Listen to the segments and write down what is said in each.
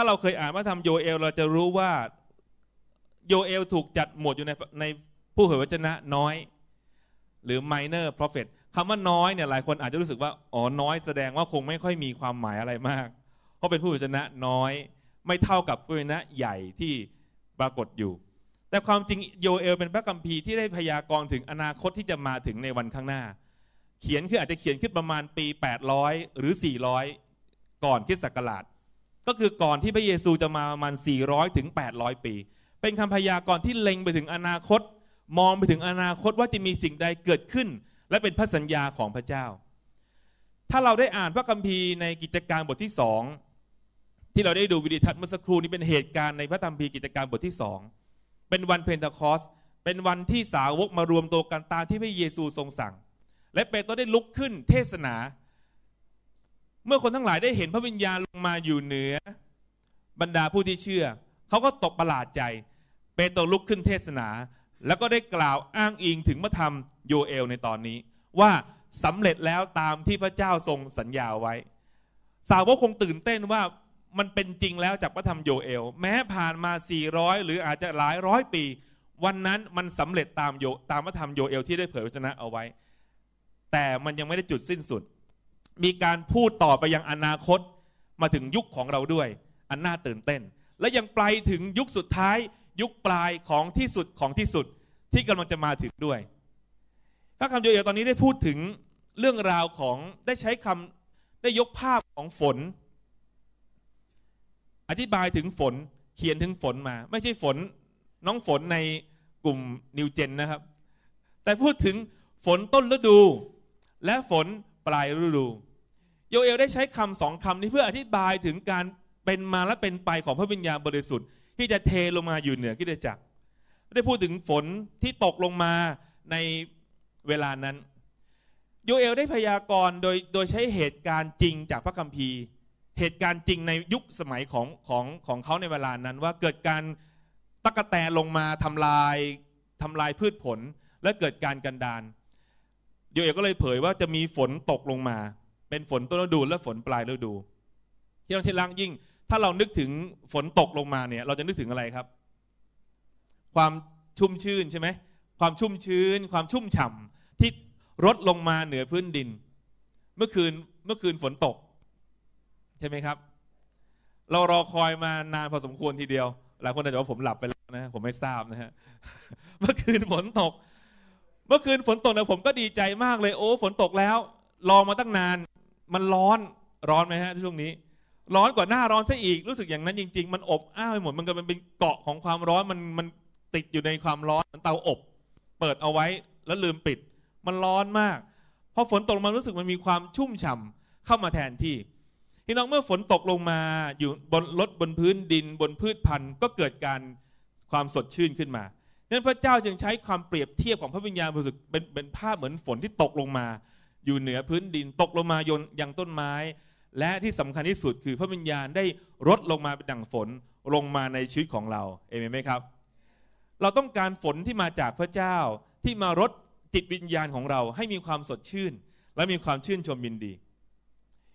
ถ้าเราเคยอ่านพระธรรมโยเอลเราจะรู้ว่าโยเอลถูกจัดหมวดอยู่ในในผู้เผยวจนะน้อย หรือ minor prophet คำว่าน้อยเนี่ยหลายคนอาจจะรู้สึกว่า อ๋อน้อยแสดงว่าคงไม่ค่อยมีความหมายอะไรมากเพราะเป็นผู้เผยวจนะน้อย ไม่เท่ากับผู้เผยวจนะใหญ่ที่ปรากฏอยู่ แต่ความจริงโยเอลเป็นพระคัมภีร์ที่ได้พยากรณ์ถึงอนาคตที่จะมาถึงในวันข้างหน้า เขียนคืออาจจะเขียนขึ้นประมาณปี 800 หรือ 400 ก่อนคริสต์ศักราชก็คือก่อนที่พระเยซูจะมาประมาณ400 ถึง 800 ปี เป็นคำพยากรณ์ที่เล็งไปถึงอนาคตมองไปถึงอนาคตว่าจะมีสิ่งใดเกิดขึ้น และเป็นพระสัญญาของพระเจ้า ถ้าเราได้อ่านพระคัมภีร์ในกิจการบทที่สองที่เราได้ดูวิดีทัศน์เมื่อสักครู่นี้เป็นเหตุการณ์ในพระธรรมภีกิจการบทที่สองเป็นวันเพนทคอสเป็นวันที่สาวกมารวมตัวกันตามที่พระเยซูทรงสั่ง และเปโตรได้ลุกขึ้น เทศนาเมื่อคนทั้งหลายได้เห็นพระวิญญาณลงมาอยู่เหนือบรรดาผู้ที่เชื่อ เขาก็ตกประหลาดใจเปโตรลุกขึ้นเทศนา แล้วก็ได้กล่าวอ้างอิงถึงพระธรรมโยเอลในตอนนี้ ว่าสำเร็จแล้วตามที่พระเจ้าทรงสัญญาไว้ สาวกคงตื่นเต้นว่ามันเป็นจริงแล้วจากพระธรรมโยเอลแม้ผ่านมา 400 หรืออาจจะหลายร้อย ปี วันนั้นมันสำเร็จตามโยตามพระธรรมโยเอลที่ได้เผยพระชนะเอาไว้ แต่มันยังไม่ได้จุดสิ้นสุดมีการพูดต่อไปยังอนาคตมาถึงยุคของเราด้วย อันน่าตื่นเต้น และยังไปถึงยุคสุดท้ายยุคปลายของที่สุดของที่สุดที่กำลังจะมาถึงด้วยพระคำโยเอลตอนนี้ได้พูดถึงเรื่องราวของ ได้ใช้คำได้ยกภาพของฝน อธิบายถึงฝนเขียนถึงฝนมา ไม่ใช่ฝนน้องฝนในกลุ่มนิวเจนนะครับแต่พูดถึงฝนต้นฤดู และฝนปลายฤดูโยเอล ได้ใช้คำสองคำนี้เพื่ออธิบายถึงการเป็นมาและเป็นไปของพระวิญญาณบริสุทธิ์ ที่จะเทลงมาอยู่เหนือกิเลจักรได้พูดถึงฝนที่ตกลงมาในเวลานั้น โยเอลได้พยากรณ์โดยโดยใช้เหตุการณ์จริงจากพระคัมภีร์ เหตุการณ์จริงในยุคสมัยของของของเขาในเวลานั้นว่าเกิดการตะกะแตลงมาทำลาย ทำลายพืชผลและเกิดการกันดานโยเอลก็เลยเผยว่าจะมีฝนตกลงมาเป็นฝนต้นฤดูและฝนปลายฤดู ที่ต้องที่ล่างยิ่ง ถ้าเรานึกถึงฝนตกลงมาเนี่ย เราจะนึกถึงอะไรครับ ความชุ่มชื่นใช่ไหม ความชุ่มชื้นความชุ่มฉ่าที่รดลงมาเหนือพื้นดิน เมื่อคืนเมื่อคืนฝนตก ใช่ไหมครับ เรารอคอยมานานพอสมควรทีเดียว หลายคนอาจจะว่าผมหลับไปแล้วนะผมไม่ทราบนะฮะเมื่อคืนฝนตก เมื่อคืนฝนตกนะผมก็ดีใจมากเลยโอ้ ฝนตกแล้วรอมาตั้งนานมันร้อนร้อนไหมฮะ ช่วงนี้ ร้อนกว่าหน้าร้อนซะอีกรู้สึกอย่างนั้นจริง ๆ มันอบอ้าวไปหมดมันก็เป็นเกาะของความร้อนมันมันติดอยู่ในความร้อนเตาอบ เปิดเอาไว้แล้วลืมปิด มันร้อนมากพอฝนตกลงมารู้สึกมันมีความชุ่มฉ่าเข้ามาแทนที่พี่น้องเมื่อฝนตกลงมา อยู่บนรถบนพื้นดิน บนพืชพันธุ์ ก็เกิดการความสดชื่นขึ้นมาดังนั้นพระเจ้าจึงใช้ความเปรียบเทียบของพระวิญญาณบริสุทธิ์เป็นเป็นภาพเหมือนฝนที่ตกลงมาอยู่เหนือพื้นดินตกลงมายนยังต้นไม้ และที่สำคัญที่สุดคือพระวิญญาณได้รดลงมาเป็นดั่งฝนลงมาในชีวิตของเราเอเมนไหมครับ เราต้องการฝนที่มาจากพระเจ้าที่มารดจิตวิญญาณของเรา ให้มีความสดชื่น และมีความชื่นชมยินดี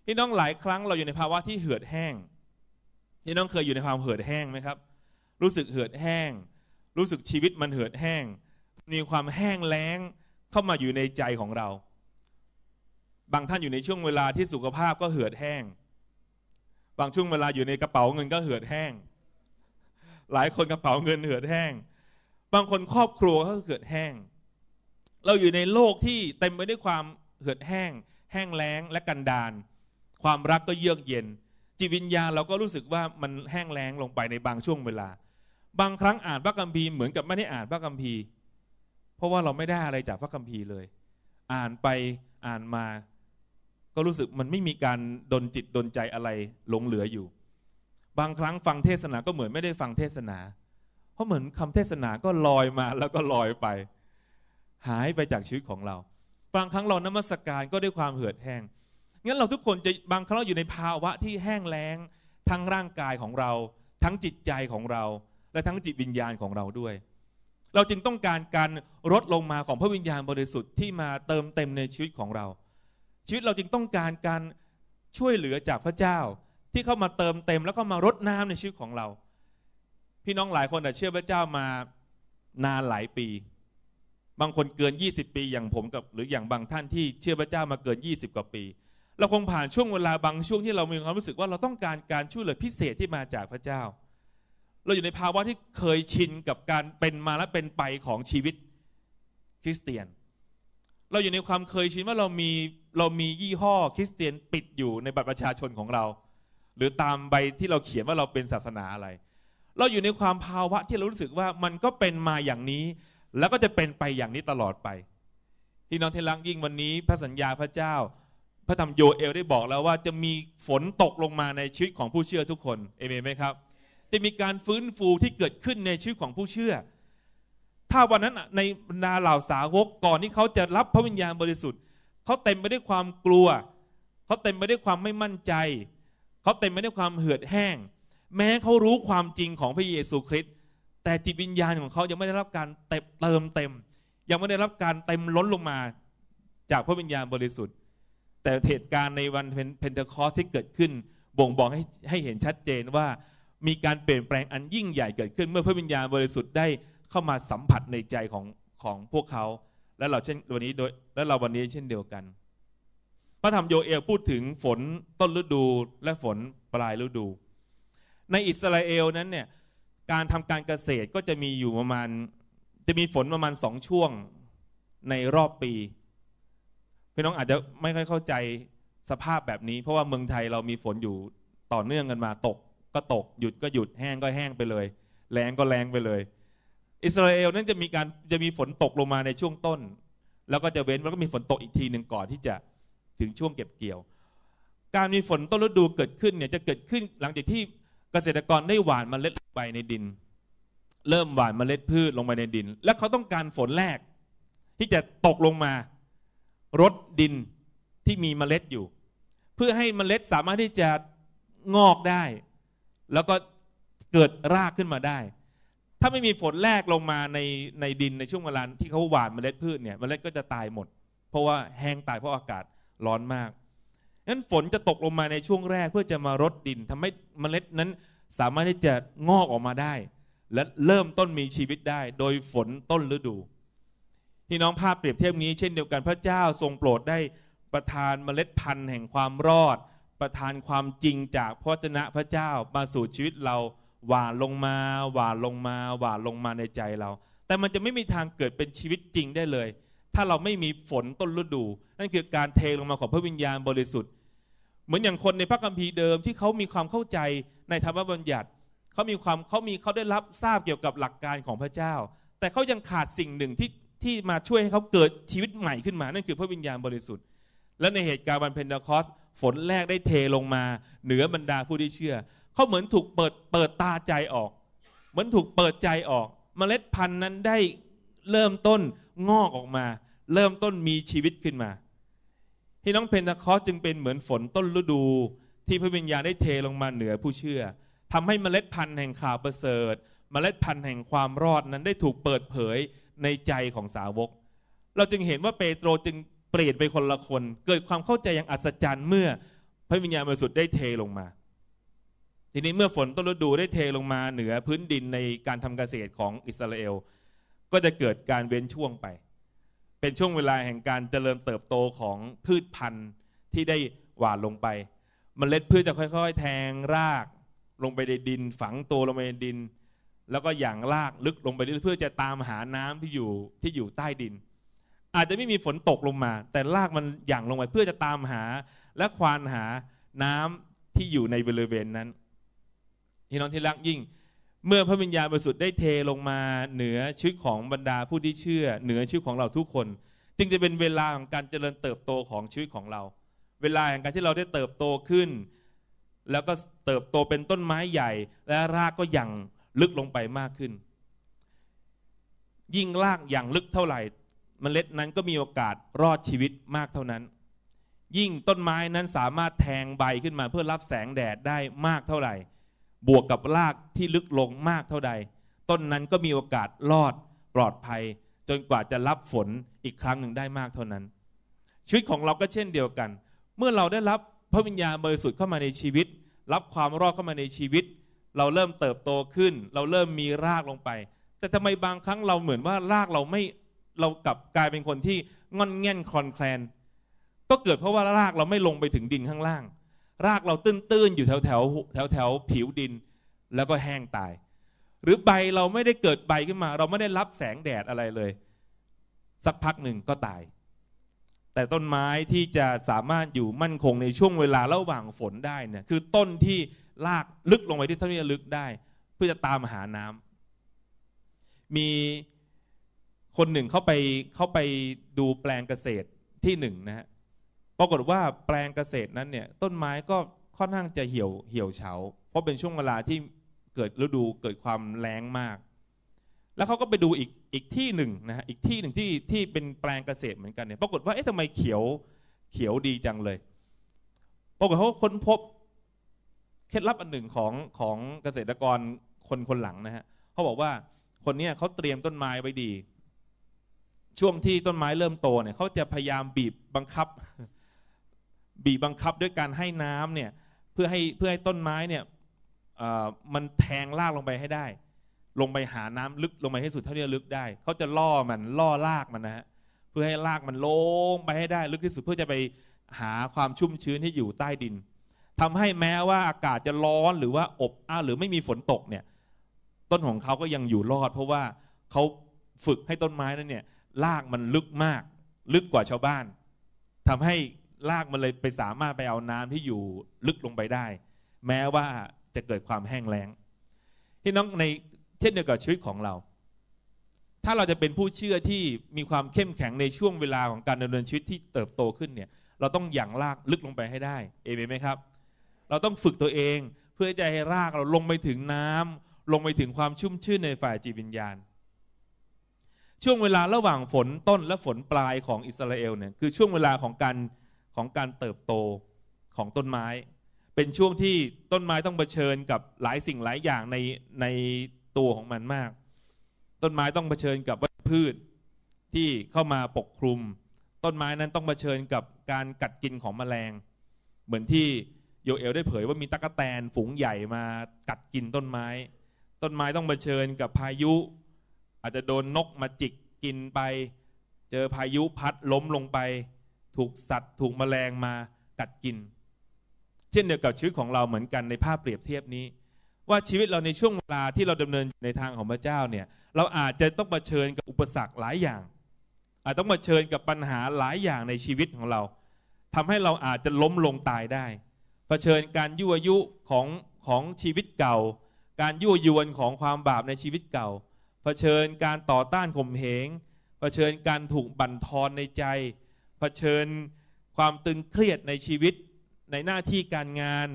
พี่น้องหลายครั้งเราอยู่ในภาวะที่เหือดแห้งพี่น้องเคยอยู่ในความเหือดแห้งไหมครับ รู้สึกเหือดแห้ง รู้สึกชีวิตมันเหือดแห้ง มีความแห้งแล้งเข้ามาอยู่ในใจของเราบางท่านอยู่ในช่วงเวลาที่สุขภาพก็เหือดแห้ง บางช่วงเวลาอยู่ในกระเป๋าเงินก็เหือดแห้ง หลายคนกระเป๋าเงินเหือดแห้ง บางคนครอบครัวก็เหือดแห้ง เราอยู่ในโลกที่เต็มไปด้วยความเหือดแห้ง แห้งแล้งและกันดาน ความรักก็เยือกเย็น จิตวิญญาณเราก็รู้สึกว่ามันแห้งแล้งลงไปในบางช่วงเวลา บางครั้งอ่านพระคัมภีร์เหมือนกับไม่ได้อ่านพระคัมภีร์ เพราะว่าเราไม่ได้อะไรจากพระคัมภีร์เลย อ่านไปอ่านมาก็รู้สึกมันไม่มีการดนจิตดนใจอะไรหลงเหลืออยู่ บางครั้งฟังเทศนาก็เหมือนไม่ได้ฟังเทศนา เพราะเหมือนคำเทศนาก็ลอยมาแล้วก็ลอยไป หายไปจากชีวิตของเรา บางครั้งเรานมัสการก็ด้วยความเหือดแห้งงั้นเราทุกคนจะบางครั้งอยู่ในภาวะที่แห้งแล้งทั้งร่างกายของเรา ทั้งจิตใจของเรา และทั้งจิตวิญญาณของเราด้วย เราจึงต้องการการลดลงมาของพระวิญญาณบริสุทธิ์ที่มาเติมเต็มในชีวิตของเราชีวิตเราจึงต้องการการช่วยเหลือจากพระเจ้าที่เข้ามาเติมเต็ม แล้วก็มารดน้ำในชีวิตของเรา พี่น้องหลายคนอาจเชื่อพระเจ้ามานานหลายปี บางคนเกิน20ปี อย่างผมกับหรืออย่างบางท่านที่เชื่อพระเจ้ามาเกิน 20 กว่าปี เราคงผ่านช่วงเวลาบางช่วงที่เรามีความรู้สึกว่าเราต้องการการช่วยเหลือพิเศษที่มาจากพระเจ้า เราอยู่ในภาวะที่เคยชินกับการเป็นมาและเป็นไปของชีวิตคริสเตียน เราอยู่ในความเคยชินว่าเรามีเรามียี่ห้อคริสเตียนปิดอยู่ในบัตรประชาชนของเรา หรือตามใบที่เราเขียนว่าเราเป็นศาสนาอะไร เราอยู่ในความภาวะที่เรารู้สึกว่ามันก็เป็นมาอย่างนี้ แล้วก็จะเป็นไปอย่างนี้ตลอดไป ที่น้องเทลังยิ่งวันนี้พระสัญญาพระเจ้า พระธรรมโยเอลได้บอกแล้วว่าจะมีฝนตกลงมาในชีวิตของผู้เชื่อทุกคน เอเมนไหมครับจะมีการฟื้นฟูที่เกิดขึ้นในชีวิตของผู้เชื่อ ถ้าวันนั้นในนาเหล่าสาวกก่อนที่เขาจะรับพระวิญญาณบริสุทธิ์เขาเต็มไปด้วยความกลัว เขาเต็มไปด้วยความไม่มั่นใจ เขาเต็มไปด้วยความเหือดแห้ง แม้เขารู้ความจริงของพระเยซูคริสต์แต่จิตวิญญาณของเขายังไม่ได้รับการเตเติมเต็ม ยังไม่ได้รับการเต็มล้นลงมาจากพระวิญญาณบริสุทธิ์ แต่เหตุการณ์ในวันเพนเทคอสที่เกิดขึ้นบ่งบอกให้ให้เห็นชัดเจนว่ามีการเปลี่ยนแปลงอันยิ่งใหญ่เกิดขึ้น เมื่อพระวิญญาณบริสุทธิ์ได้เข้ามาสัมผัสในใจของของพวกเขาและเราเช่นวันนี้โดยและเราวันนี้เช่นเดียวกัน พระธรรมโยเอลพูดถึงฝนต้นฤดูและฝนปลายฤดู ในอิสราเอลนั้นเนี่ย การทำการเกษตรก็จะมีอยู่ประมาณ จะมีฝนประมาณสองช่วงในรอบปี พี่น้องอาจจะไม่ค่อยเข้าใจสภาพแบบนี้ เพราะว่าเมืองไทยเรามีฝนอยู่ต่อเนื่องกันมาตกก็ตกหยุดก็หยุดแห้งก็แห้งไปเลยแรงก็แรงไปเลยอิสราเอลนั้นจะมีการจะมีฝนตกลงมาในช่วงต้น แล้วก็จะเว้นแล้วก็มีฝนตกอีกทีหนึ่งก่อนที่จะถึงช่วงเก็บเกี่ยว การมีฝนต้นฤดูเกิดขึ้นเนี่ยจะเกิดขึ้นหลังจากที่เกษตรกรได้หว่านมเมล็ดลงไปในดิน เริ่มหว่านมเมล็ดพืชลงไปในดิน และเขาต้องการฝนแรก ที่จะตกลงมารดดินที่มีมเมล็ดอยู่ เพื่อให้มเมล็ดสามารถที่จะงอกได้ แล้วก็เกิดรากขึ้นมาได้ถ้าไม่มีฝนแรก ลงมาในในดินในช่วงเวลาที่เขาหว่านเมล็ดพืชเนี่ยเมล็ดก็จะตายหมด เพราะว่าแห้งตายเพราะอากาศร้อนมากงั้นฝนจะตกลงมาในช่วงแรกเพื่อจะมารดดินทำให้เมล็ดนั้นสามารถที่จะงอกออกมาได้ และเริ่มต้นมีชีวิตได้โดยฝนต้นฤดูพี่น้องภาพเปรียบเทียบนี้เช่นเดียวกันพระเจ้าทรงโปรดได้ประทานเมล็ดพันธุ์แห่งความรอด ประทานความจริงจากพระเจ้าพระเจ้ามาสู่ชีวิตเราหวานลงมาหวานลงมาหวานลงมาในใจเรา แต่มันจะไม่มีทางเกิดเป็นชีวิตจริงได้เลย ถ้าเราไม่มีฝนต้นฤดู นั่นคือการเทลงมาของพระวิญญาณบริสุทธิ์ เหมือนอย่างคนในพระคัมภีร์เดิมที่เขามีความเข้าใจในธรรมบัญญัติ เขามีความเขามีเขาได้รับทราบเกี่ยวกับหลักการของพระเจ้า แต่เขายังขาดสิ่งหนึ่งที่ที่มาช่วยให้เขาเกิดชีวิตใหม่ขึ้นมา นั่นคือพระวิญญาณบริสุทธิ์และในเหตุการณ์วันเพนเดคอสฝนแรกได้เทลงมาเหนือบรรดาผู้ที่เชื่อเขาเหมือนถูกเปิดเปิดตาใจออก เหมือนถูกเปิดใจออกมเมล็ดพันธุ์นั้นได้เริ่มต้นงอกออกมา เริ่มต้นมีชีวิตขึ้นมาพี่น้องเพนทคอสจึงเป็นเหมือนฝนต้นฤดู ที่พระวิญญาณได้เทลงมาเหนือผู้เชื่อ ทำให้เมล็ดพันธุ์แห่งข่าวประเสริฐ เมล็ดพันธุ์แห่งความรอดนั้นได้ถูกเปิดเผยในใจของสาวก เราจึงเห็นว่าเปโตรจึงเปลี่ยนไปคนละคน เกิดความเข้าใจอย่างอัศจรรย์เมื่อ พระวิญญาณบริสุทธิ์ได้เทลงมาทีนี้เมื่อฝนต้นฤดูได้เทลงมาเหนือพื้นดินในการทำเกษตรของอิสราเอลก็จะเกิดการเว้นช่วงไป เป็นช่วงเวลาแห่งการเจริญเติบโตของพืชพันธุ์ที่ได้หว่านลงไปมเมล็ดพืชจะค่อยๆ แทงรากลงไปในดิน ฝังตัวลงไปในดิน แล้วก็หย่างรากลึกลงไปเรื่อยเพื่อจะตามหาน้ำที่อยู่ที่อยู่ใต้ดิน อาจจะไม่มีฝนตกลงมา แต่รากมันหยางลงไปเพื่อจะตามหาและควานหาน้ำที่อยู่ในบริเวณนั้นพี่น้องที่รักยิ่ง เมื่อพระวิญญาณบริสุทธิ์ได้เทลงมาเหนือชีวิตของบรรดาผู้ที่เชื่อ เหนือชีวิตของเราทุกคน จึงจะเป็นเวลาของการเจริญเติบโตของชีวิตของเรา เวลาแห่งการที่เราได้เติบโตขึ้น แล้วก็เติบโตเป็นต้นไม้ใหญ่ และรากก็ยังลึกลงไปมากขึ้น ยิ่งรากอย่างลึกเท่าไหร่มเมล็ดนั้นก็มีโอกาสรอดชีวิตมากเท่านั้น ยิ่งต้นไม้นั้นสามารถแทงใบขึ้นมาเพื่อรับแสงแดดได้มากเท่าไหร่บวกกับรากที่ลึกลงมากเท่าใด ต้นนั้นก็มีโอกาสรอดปลอดภัย จนกว่าจะรับฝนอีกครั้งหนึ่งได้มากเท่านั้น ชีวิตของเราก็เช่นเดียวกัน เมื่อเราได้รับพระวิญญาณบริสุทธิ์เข้ามาในชีวิต รับความรอดเข้ามาในชีวิต เราเริ่มเติบโตขึ้น เราเริ่มมีรากลงไป แต่ทำไมบางครั้งเราเหมือนว่ารากเราไม่เรากลับกลายเป็นคนที่งอนแง่นคลอนแคลน ก็เกิดเพราะว่ารากเราไม่ลงไปถึงดินข้างล่างรากเราตื้น ๆ อยู่แถวแถวแถวแถวผิวดินแล้วก็แห้งตาย หรือใบเราไม่ได้เกิดใบขึ้นมา เราไม่ได้รับแสงแดดอะไรเลย สักพักหนึ่งก็ตาย แต่ต้นไม้ที่จะสามารถอยู่มั่นคงในช่วงเวลาระหว่างฝนได้เนี่ยคือต้นที่ลากลึกลงไปที่เท่านี้ลึกได้ เพื่อจะตามหาน้ำ มีคนหนึ่งเขาไปเขาไปดูแปลงเกษตรที่หนึ่งนะฮะปรากฏว่าแปลงเกษตรนั้นเนี่ยต้นไม้ก็ค่อนข้างจะเหี่ยวเหี่ยวเฉาเพราะเป็นช่วงเวลาที่เกิดฤดูเกิดความแล้งมาก แล้วเขาก็ไปดูอีกอีกที่หนึ่งนะฮะอีกที่หนึ่งที่ที่เป็นแปลงเกษตรเหมือนกันเนี่ยปรากฏว่าเอ๊ะทำไมเขียวเขียวดีจังเลยปรากฏเขาค้นพบเคล็ดลับอันหนึ่งของของเกษตรกรคนคนหลังนะฮะเขาบอกว่าคนเนี้ยเขาเตรียมต้นไม้ไว้ดี ช่วงที่ต้นไม้เริ่มโตเนี่ยเขาจะพยายามบีบบังคับบีบบังคับด้วยการให้น้ำเนี่ยเพื่อให้เพื่อให้ต้นไม้เนี่ยมันแทงลากลงไปให้ได้ลงไปหาน้ำลึกลงไปให้สุดเท่าที่ลึกได้ เขาจะล่อมันล่อลากมันนะฮะเพื่อให้ลากมันลงไปให้ได้ลึกที่สุดเพื่อจะไปหาความชุ่มชื้นที่อยู่ใต้ดิน ทำให้แม้ว่าอากาศจะร้อนหรือว่าอบอ้าวหรือไม่มีฝนตกเนี่ยต้นของเขาก็ยังอยู่รอด เพราะว่าเขาฝึกให้ต้นไม้นั้นเนี่ยลากมันลึกมากลึกกว่าชาวบ้าน ทำให้ลากมันเลยไปสามารถไปเอาน้ำที่อยู่ลึกลงไปได้ แม้ว่าจะเกิดความแห้งแล้งพี่น้องในเช่นเดียวกับชีวิตของเรา ถ้าเราจะเป็นผู้เชื่อที่มีความเข้มแข็งในช่วงเวลาของการดำเนินชีวิตที่เติบโตขึ้นเนี่ยเราต้องอย่างลากลึกลงไปให้ได้เอเมนไหมครับ เราต้องฝึกตัวเองเพื่อจะให้รากเราลงไปถึงน้ำลงไปถึงความชุ่มชื่นในฝ่ายจิตวิญญาณช่วงเวลาระหว่างฝนต้นและฝนปลายของอิสราเอลเนี่ยคือช่วงเวลาของการเของการเติบโตของต้นไม้ เป็นช่วงที่ต้นไม้ต้องเผชิญกับหลายสิ่งหลายอย่างในในตัวของมันมาก ต้นไม้ต้องเผชิญกับวัชพืชที่เข้ามาปกคลุม ต้นไม้นั้นต้องเผชิญกับการกัดกินของแมลง เหมือนที่โยเอลได้เผยว่ามีตะกแตนฝูงใหญ่มากัดกินต้นไม้ ต้นไม้ต้องเผชิญกับพายุ อาจจะโดนนกมาจิกกินไปเจอพายุพัดล้มลงไปถูกสัตว์ถูกแมลงมากัดกิน เช่นเดียวกับชีวิตของเราเหมือนกันในภาพเปรียบเทียบนี้ ว่าชีวิตเราในช่วงเวลาที่เราดำเนินในทางของพระเจ้าเนี่ยเราอาจจะต้องเผชิญกับอุปสรรคหลายอย่าง อาจต้องเผชิญกับปัญหาหลายอย่างในชีวิตของเรา ทำให้เราอาจจะล้มลงตายได้เผชิญการยั่วยุของของชีวิตเก่า การยั่วยวนของความบาปในชีวิตเก่าเผชิญการต่อต้านข่มเหงเผชิญการถูกบั่นทอนในใจผชิญความตึงเครียดในชีวิตในหน้าที่การงาน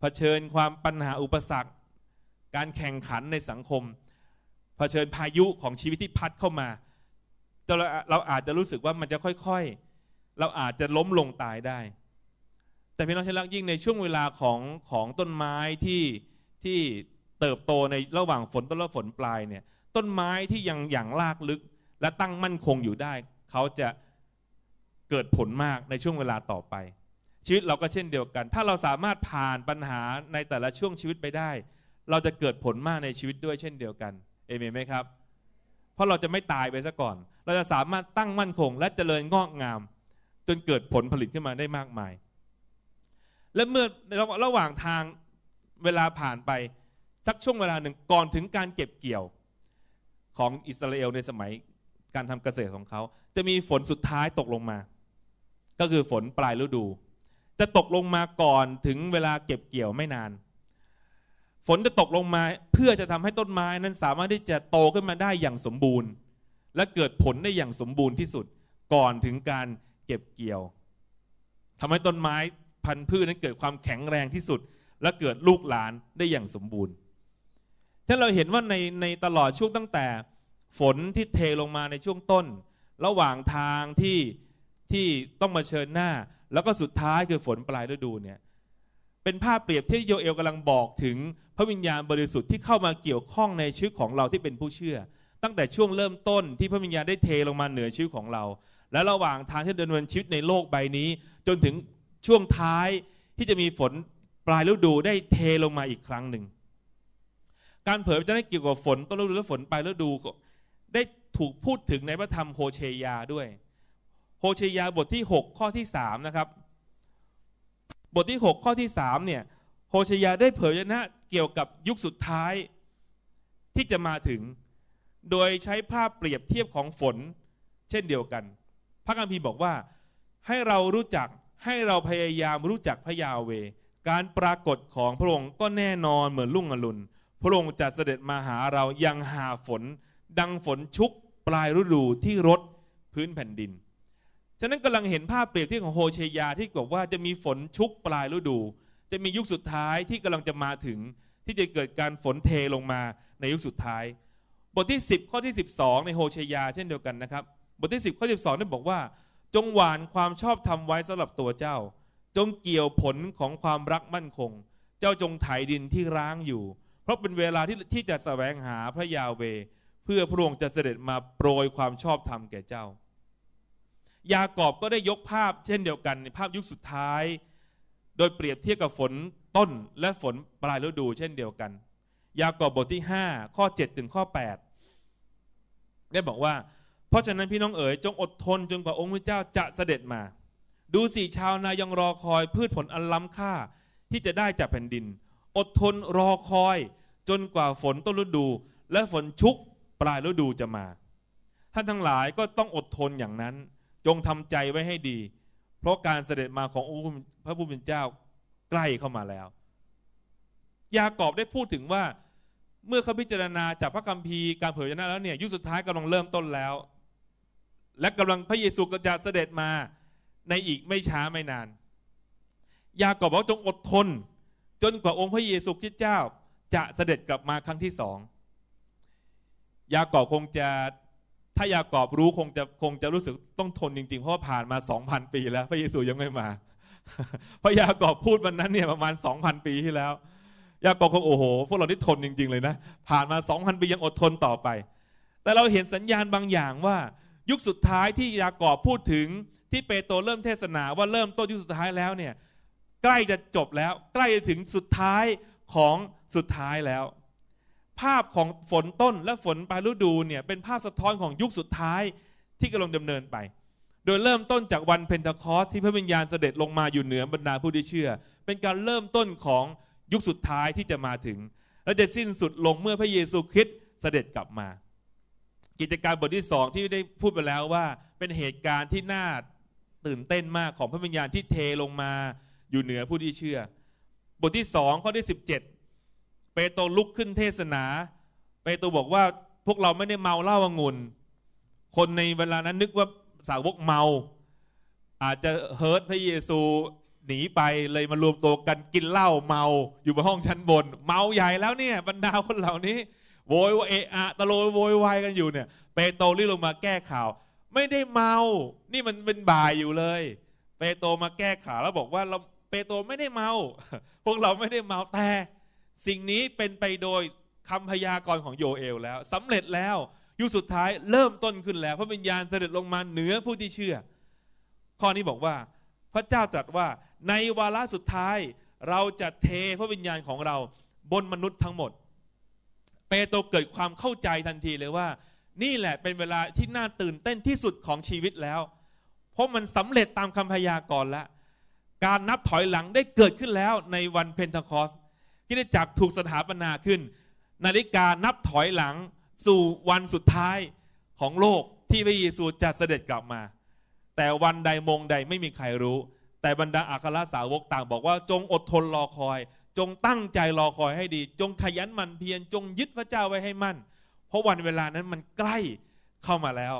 เผชิญความปัญหาอุปสรรค การแข่งขันในสังคม เผชิญพายุของชีวิตที่พัดเข้ามาเราเราอาจจะรู้สึกว่ามันจะค่อยๆ เราอาจจะล้มลงตายได้ แต่พี่น้องที่รักยิ่งในช่วงเวลาของของต้นไม้ที่ที่เติบโตในระหว่างฝนต้นและฝนปลายเนี่ยต้นไม้ที่ยังอย่างลากลึก และตั้งมั่นคงอยู่ได้ เขาจะเกิดผลมากในช่วงเวลาต่อไป ชีวิตเราก็เช่นเดียวกัน ถ้าเราสามารถผ่านปัญหาในแต่ละช่วงชีวิตไปได้ เราจะเกิดผลมากในชีวิตด้วยเช่นเดียวกันเอเมนไหมครับ เพราะเราจะไม่ตายไปซะก่อน เราจะสามารถตั้งมั่นคง และเจริญงอกงาม จนเกิดผลผลิตขึ้นมาได้มากมาย และเมื่อระหว่างทางเวลาผ่านไปสักช่วงเวลาหนึ่งก่อนถึงการเก็บเกี่ยวของอิสราเอลในสมัยการทำเกษตรของเขาจะมีฝนสุดท้ายตกลงมาก็คือฝนปลายฤดู จะตกลงมาก่อนถึงเวลาเก็บเกี่ยวไม่นาน ฝนจะตกลงมาเพื่อจะทำให้ต้นไม้นั้นสามารถที่จะโตขึ้นมาได้อย่างสมบูรณ์ และเกิดผลได้อย่างสมบูรณ์ที่สุด ก่อนถึงการเก็บเกี่ยว ทำให้ต้นไม้พันธุ์พืชนั้นเกิดความแข็งแรงที่สุด และเกิดลูกหลานได้อย่างสมบูรณ์ ถ้าเราเห็นว่าในในตลอดช่วงตั้งแต่ ฝนที่เทลงมาในช่วงต้น ระหว่างทางที่ที่ต้องมาเชิญหน้าแล้วก็สุดท้ายคือฝนปลายฤดูเนี่ยเป็นภาพเปรียบที่โยเอลกำลังบอกถึงพระวิญญาณบริสุทธิ์ที่เข้ามาเกี่ยวข้องในชีวิตของเราที่เป็นผู้เชื่อ ตั้งแต่ช่วงเริ่มต้นที่พระวิญญาณได้เทลงมาเหนือชีวิตของเรา และระหว่างทางที่ดำเนินชีวิตในโลกใบนี้ จนถึงช่วงท้ายที่จะมีฝนปลายฤดูได้เทลงมาอีกครั้งหนึ่งการเผยพระได้เกี่ยวกับฝนต้นฤดู และฝนปลายฤดูได้ถูกพูดถึงในพระธรรมโฮเชยาด้วยโฮเชยาบทที่6ข้อที่3นะครับ บทที่6ข้อที่3เนี่ยโฮเชยาได้เผยชนะเกี่ยวกับยุคสุดท้าย ที่จะมาถึง โดยใช้ภาพเปรียบเทียบของฝนเช่นเดียวกัน พระคัมภีร์บอกว่าให้เรารู้จักให้เราพยายามรู้จักพระยาเว การปรากฏของพระองค์ก็แน่นอนเหมือนลุ่งอรุณ พระองค์จะเสด็จมาหาเรายังหาฝน ดังฝนชุกปลายฤดูที่รดพื้นแผ่นดินฉะนั้นกำลังเห็นภาพเปรียบเทียบของโฮเชยา ที่บอกว่าจะมีฝนชุกปลายฤดู จะมียุคสุดท้ายที่กำลังจะมาถึงที่จะเกิดการฝนเทลงมาในยุคสุดท้าย บทที่ 10 ข้อที่ 12 ในโฮเชยาเช่นเดียวกันนะครับบทที่10ข้อ12ได้บอกว่า จงหวานความชอบธรรมไว้สำหรับตัวเจ้า จงเกี่ยวผลของความรักมั่นคง เจ้าจงไถดินที่ร้างอยู่ เพราะเป็นเวลาที่ที่จะสแสวงหาพระยาเวเพื่อพระองค์จะเสด็จมาโปรยความชอบธรรมแก่เจ้ายากอบก็ได้ยกภาพเช่นเดียวกัน ในภาพยุคสุดท้าย โดยเปรียบเทียบกับฝนต้นและฝนปลายฤดูเช่นเดียวกัน ยากอบบทที่ 5 ข้อ7ถึงข้อ8 ได้บอกว่า เพราะฉะนั้นพี่น้องเอ๋ยจงอดทนจนกว่าองค์พระเจ้าจะเสด็จมา ดูสิชาวนายังรอคอยพืชผลอันล้ำค่าที่จะได้จากแผ่นดิน อดทนรอคอยจนกว่าฝนต้นฤดูและฝนชุกปลายฤดูจะมา ท่านทั้งหลายก็ต้องอดทนอย่างนั้นจงทำใจไว้ให้ดี เพราะการเสด็จมาขององค์พระผู้เป็นเจ้าใกล้เข้ามาแล้ว ยากอบได้พูดถึงว่า เมื่อเขาพิจารณาจากพระคัมภีร์การเผยพระชนะแล้วเนี่ยยุคสุดท้ายกำลังเริ่มต้นแล้ว และกำลังพระเยซูก็จะเสด็จมาในอีกไม่ช้าไม่นาน ยากอบบอกจงอดทนจนกว่าองค์พระเยซูคริสต์เจ้าจะเสด็จกลับมาครั้งที่สองยากอบคงจะถ้ายากอบรู้คงจะคงจะรู้สึกต้องทน จริง ๆ เพราะว่าผ่านมา 2,000 ปี แล้วพระเยซู ยังไม่มาพระยากอบพูดวันนั้นเนี่ยประมาณ 2,000 ปี ที่แล้วยากอบคงโอ้โหพวกเราที่ทน จริงๆ เลยนะ ผ่านมา 2,000 ปี ยัง อดทน ต่อไป แต่เราเห็นสัญญาณบางอย่างว่า ยุคสุดท้ายที่ยากอบพูดถึงที่เปโตรเริ่มเทศนา ว่าเริ่มต้นยุคสุดท้ายแล้วเนี่ย ใกล้จะจบแล้ว ใกล้จะถึงสุดท้ายของสุดท้ายแล้วภาพของฝนต้นและฝนปลายฤดูเนี่ย เป็นภาพสะท้อนของยุคสุดท้ายที่กำลังดำเนินไป โดยเริ่มต้นจากวันเพนทาคอส ที่พระวิญญาณเสด็จลงมาอยู่เหนือบรรดาผู้ที่เชื่อ เป็นการเริ่มต้นของยุคสุดท้ายที่จะมาถึง และจะสิ้นสุดลงเมื่อพระเยซูคริสต์เสด็จกลับมา กิจการบทที่สองที่ได้พูดไปแล้วว่าเป็นเหตุการณ์ที่น่าตื่นเต้นมากของพระวิญญาณที่เทลงมาอยู่เหนือผู้ที่เชื่อ บทที่สองข้อที่สิบเจ็ดปโตรลุกขึ้นเทศนาเปโตรบอกว่าพวกเราไม่ได้เมาเหล้าองุ่นคนในเวลานั้นนึกว่าสาวกเมา อาจจะเฮิร์ตพระเยซูหนีไปเลยมารวมตัวกันกินเหล้าเมาอยู่บนห้องชั้นบน เมาใหญ่แล้วเนี่ยบรรดาคนเหล่านี้โวยวายเอะอะตะโลโวยวายกันอยู่เนี่ย เปโตรรีบลงมาแก้ข่าว ไม่ได้เมา นี่มันเป็นบ่ายอยู่เลย เปโตรมาแก้ข่าว แล้วบอกว่าเราเปโตรไม่ได้เมาพวกเราไม่ได้เมาแต่สิ่งนี้เป็นไปโดยคำพยากรณ์ของโยเอลแล้ว สำเร็จแล้วยุคสุดท้ายเริ่มต้นขึ้นแล้ว พระวิญญาณเสด็จลงมาเหนือผู้ที่เชื่อ ข้อนี้บอกว่าพระเจ้าตรัสว่าในวาระสุดท้ายเราจะเทพระวิญญาณของเราบนมนุษย์ทั้งหมดเปโตรเกิดความเข้าใจทันทีเลยว่า นี่แหละเป็นเวลาที่น่าตื่นเต้นที่สุดของชีวิตแล้วเพราะมันสำเร็จตามคำพยากรณ์แล้วการนับถอยหลังได้เกิดขึ้นแล้วในวันเพนทาคอสคิได้จักถูกสถาปนาขึ้น นาฬิกานับถอยหลังสู่วันสุดท้ายของโลกที่พระเยซูจะเสด็จกลับมา แต่วันใดมงใดไม่มีใครรู้ แต่บรรดาอัครสาวกต่างบอกว่าจงอดทนรอคอย จงตั้งใจรอคอยให้ดี จงขยันหมั่นเพียรจงยึดพระเจ้าไว้ให้มั่น เพราะวันเวลานั้นมันใกล้เข้ามาแล้ว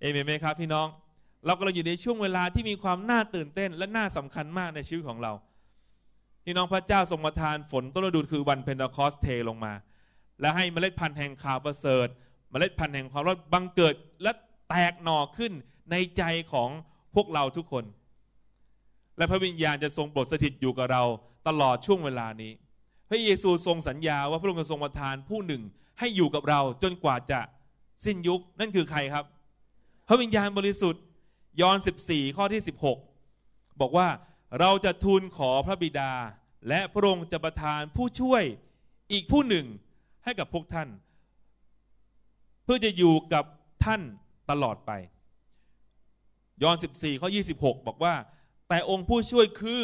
เอเมนไหมครับ พี่น้อง เรากำลังอยู่ในช่วงเวลาที่มีความน่าตื่นเต้นและน่าสำคัญมากในชีวิตของเราพี่น้องพระเจ้าทรงประทานฝนต้นฤดูคือวันเพนทคอสเทลงมา และให้เมล็ดพันธุ์แห่งข่าวประเสริฐ เมล็ดพันธุ์แห่งความรอดบังเกิดและแตกหน่อขึ้นในใจของพวกเราทุกคน และพระวิญญาณจะทรงโปรดสถิตอยู่กับเรา ตลอดช่วงเวลานี้ พระเยซูทรงสัญญาว่าพระองค์จะทรงประทานผู้หนึ่งให้อยู่กับเราจนกว่าจะสิ้นยุคนั่นคือใครครับ พระวิญญาณบริสุทธิ์ยอห์น 14 ข้อที่ 16 บอกว่าเราจะทูลขอพระบิดาและพระองค์จะประทานผู้ช่วยอีกผู้หนึ่งให้กับพวกท่าน เพื่อจะอยู่กับท่านตลอดไป ยอห์น14ข้อ26 บอกว่า แต่องค์ผู้ช่วยคือ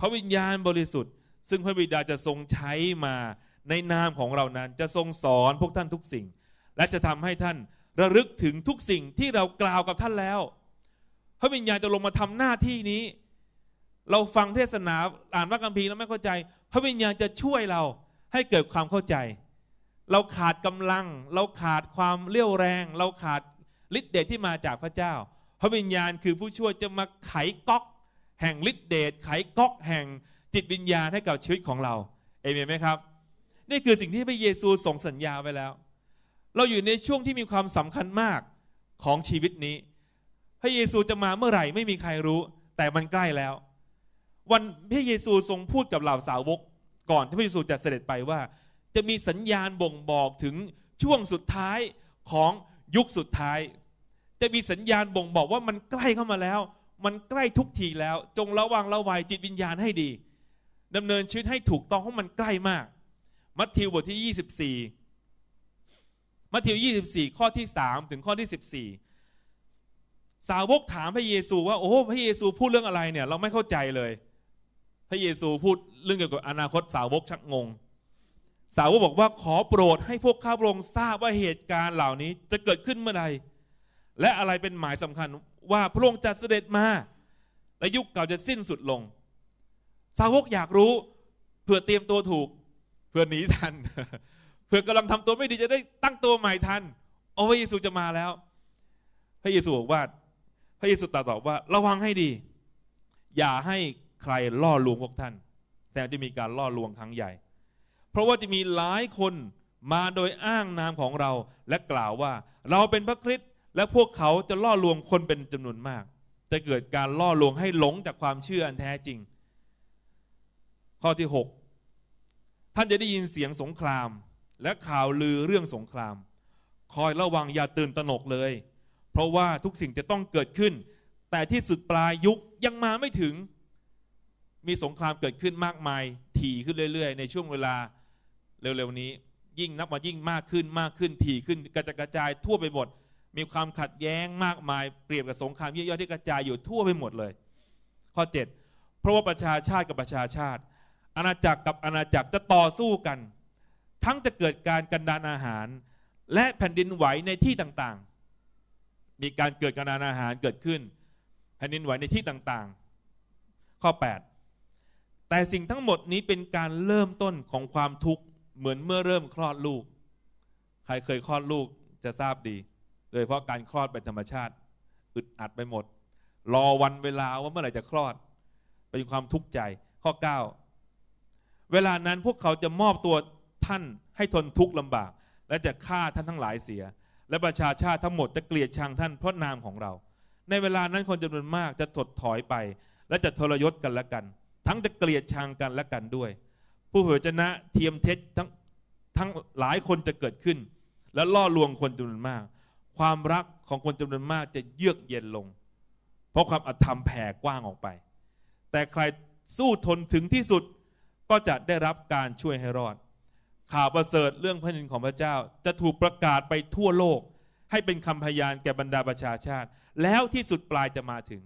พระวิญญาณบริสุทธิ์ซึ่งพระบิดาจะทรงใช้มาในนามของเรานั้นจะทรงสอนพวกท่านทุกสิ่ง และจะทำให้ท่านระลึกถึงทุกสิ่งที่เรากล่าวกับท่านแล้ว พระวิญญาณจะลงมาทำหน้าที่นี้เราฟังเทศนาอ่านพระคัมภีร์แล้วไม่เข้าใจ พระวิญญาณจะช่วยเราให้เกิดความเข้าใจ เราขาดกำลัง เราขาดความเรี่ยวแรง เราขาดฤทธิ์เดชที่มาจากพระเจ้า พระวิญญาณคือผู้ช่วยจะมาไขก๊อกแห่งฤทธิ์เดชไขก๊อกแห่งจิตวิญญาณให้กับชีวิตของเราเอเมนไหมครับ นี่คือสิ่งที่พระเยซูส่งสัญญาไว้แล้ว เราอยู่ในช่วงที่มีความสำคัญมากของชีวิตนี้ พระเยซูจะมาเมื่อไหร่ไม่มีใครรู้ แต่มันใกล้แล้ววันพระเยซูทรงพูดกับเหล่าสาวก ก่อนที่พระเยซูจะเสด็จไปว่า จะมีสัญญาณบ่งบอกถึงช่วงสุดท้ายของยุคสุดท้าย จะมีสัญญาณบ่งบอกว่ามันใกล้เข้ามาแล้ว มันใกล้ทุกทีแล้ว จงระวังระวัยจิตวิญญาณให้ดีดำเนินชีวิตให้ถูกต้องเพราะมันใกล้มาก มัทธิวบทที่ 24 มัทธิว 24 ข้อที่3ถึงข้อที่14สาวกถามพระเยซู ว่าโอ้พระเยซูพูดเรื่องอะไรเนี่ย เราไม่เข้าใจเลยระเยซู พูดเรื่องเกี่ยวกับอนาคตสาวกชักงง สาวกบอกว่าขอโปรดให้พวกข้าพระองค์ทราบว่าเหตุการณ์เหล่านี้จะเกิดขึ้นเมื่อใดและอะไรเป็นหมายสำคัญว่าพระองค์จะเสด็จมา และยุคเก่าจะสิ้นสุดลง สาวกอยากรู้ เพื่อเตรียมตัวถูก เพื่อหนีทันเพื่อกำลังทำตัวไม่ดีจะได้ตั้งตัวใหม่ทันโอ้พระเยซูจะมาแล้วพระเยซูบอกว่า พระเยซูตรัสตอบว่าระวังให้ดี อย่าให้ใครล่อลวง พวกท่าน แต่จะมีการล่อลวงครั้งใหญ่ เพราะว่าจะมีหลายคนมาโดยอ้างนามของเราและกล่าวว่าเราเป็นพระคริสต์และพวกเขาจะล่อลวงคนเป็นจำนวนมากจะเกิดการล่อลวงให้หลงจากความเชื่ออันแท้จริง ข้อที่ 6 ท่านจะได้ยินเสียงสงครามและข่าวลือเรื่องสงคราม คอยระวังอย่าตื่นตระหนกเลย เพราะว่าทุกสิ่งจะต้องเกิดขึ้น แต่ที่สุดปลายยุคยังมาไม่ถึงมีสงครามเกิดขึ้นมากมาย ถี่ขึ้นเรื่อยๆในช่วงเวลาเร็วๆนี้ ยิ่งนับวันยิ่งมากขึ้นมากขึ้นถี่ขึ้นกระจกระจายทั่วไปหมดมีความขัดแย้งมากมายเปรียบกับสงครามยอะๆที่กระจายอยู่ทั่วไปหมดเลย ข้อ 7เพราะว่าประชาชาติกับประชาชาติอาณาจักรกับอาณาจักรจะต่อสู้กัน ทั้งจะเกิดการกันดานอาหาร และแผ่นดินไหวในที่ต่างๆ มีการเกิดกันดานอาหารเกิดขึ้น แผ่นดินไหวในที่ต่างๆ ข้อ8แต่สิ่งทั้งหมดนี้เป็นการเริ่มต้นของความทุกข์เหมือนเมื่อเริ่มคลอดลูก ใครเคยคลอดลูกจะทราบดี โดยเฉพาะการคลอดเป็นธรรมชาติ อึดอัดไปหมด รอวันเวลาว่าเมื่อไหร่จะคลอด เป็นความทุกข์ใจข้อ9เวลานั้นพวกเขาจะมอบตัวท่าน ให้ทนทุกข์ลำบาก และจะฆ่าท่านทั้งหลายเสีย และประชาชาติทั้งหมดจะเกลียดชังท่านเพราะนามของเรา ในเวลานั้นคนจำนวนมากจะถดถอยไป และจะทรยศกันและกันทั้งจะเกลียดชังกันและกันด้วย ผู้เผยชนะเทียมเท็จทั้งทั้งหลายคนจะเกิดขึ้น และล่อลวงคนจำนวนมาก ความรักของคนจำนวนมากจะเยือกเย็นลง เพราะความอธรรมแผ่กว้างออกไป แต่ใครสู้ทนถึงที่สุดก็จะได้รับการช่วยให้รอด ข่าวประเสริฐเรื่องพระนินของพระเจ้าจะถูกประกาศไปทั่วโลกให้เป็นคำพยานแก่บรรดาประชาชาติ แล้วที่สุดปลายจะมาถึง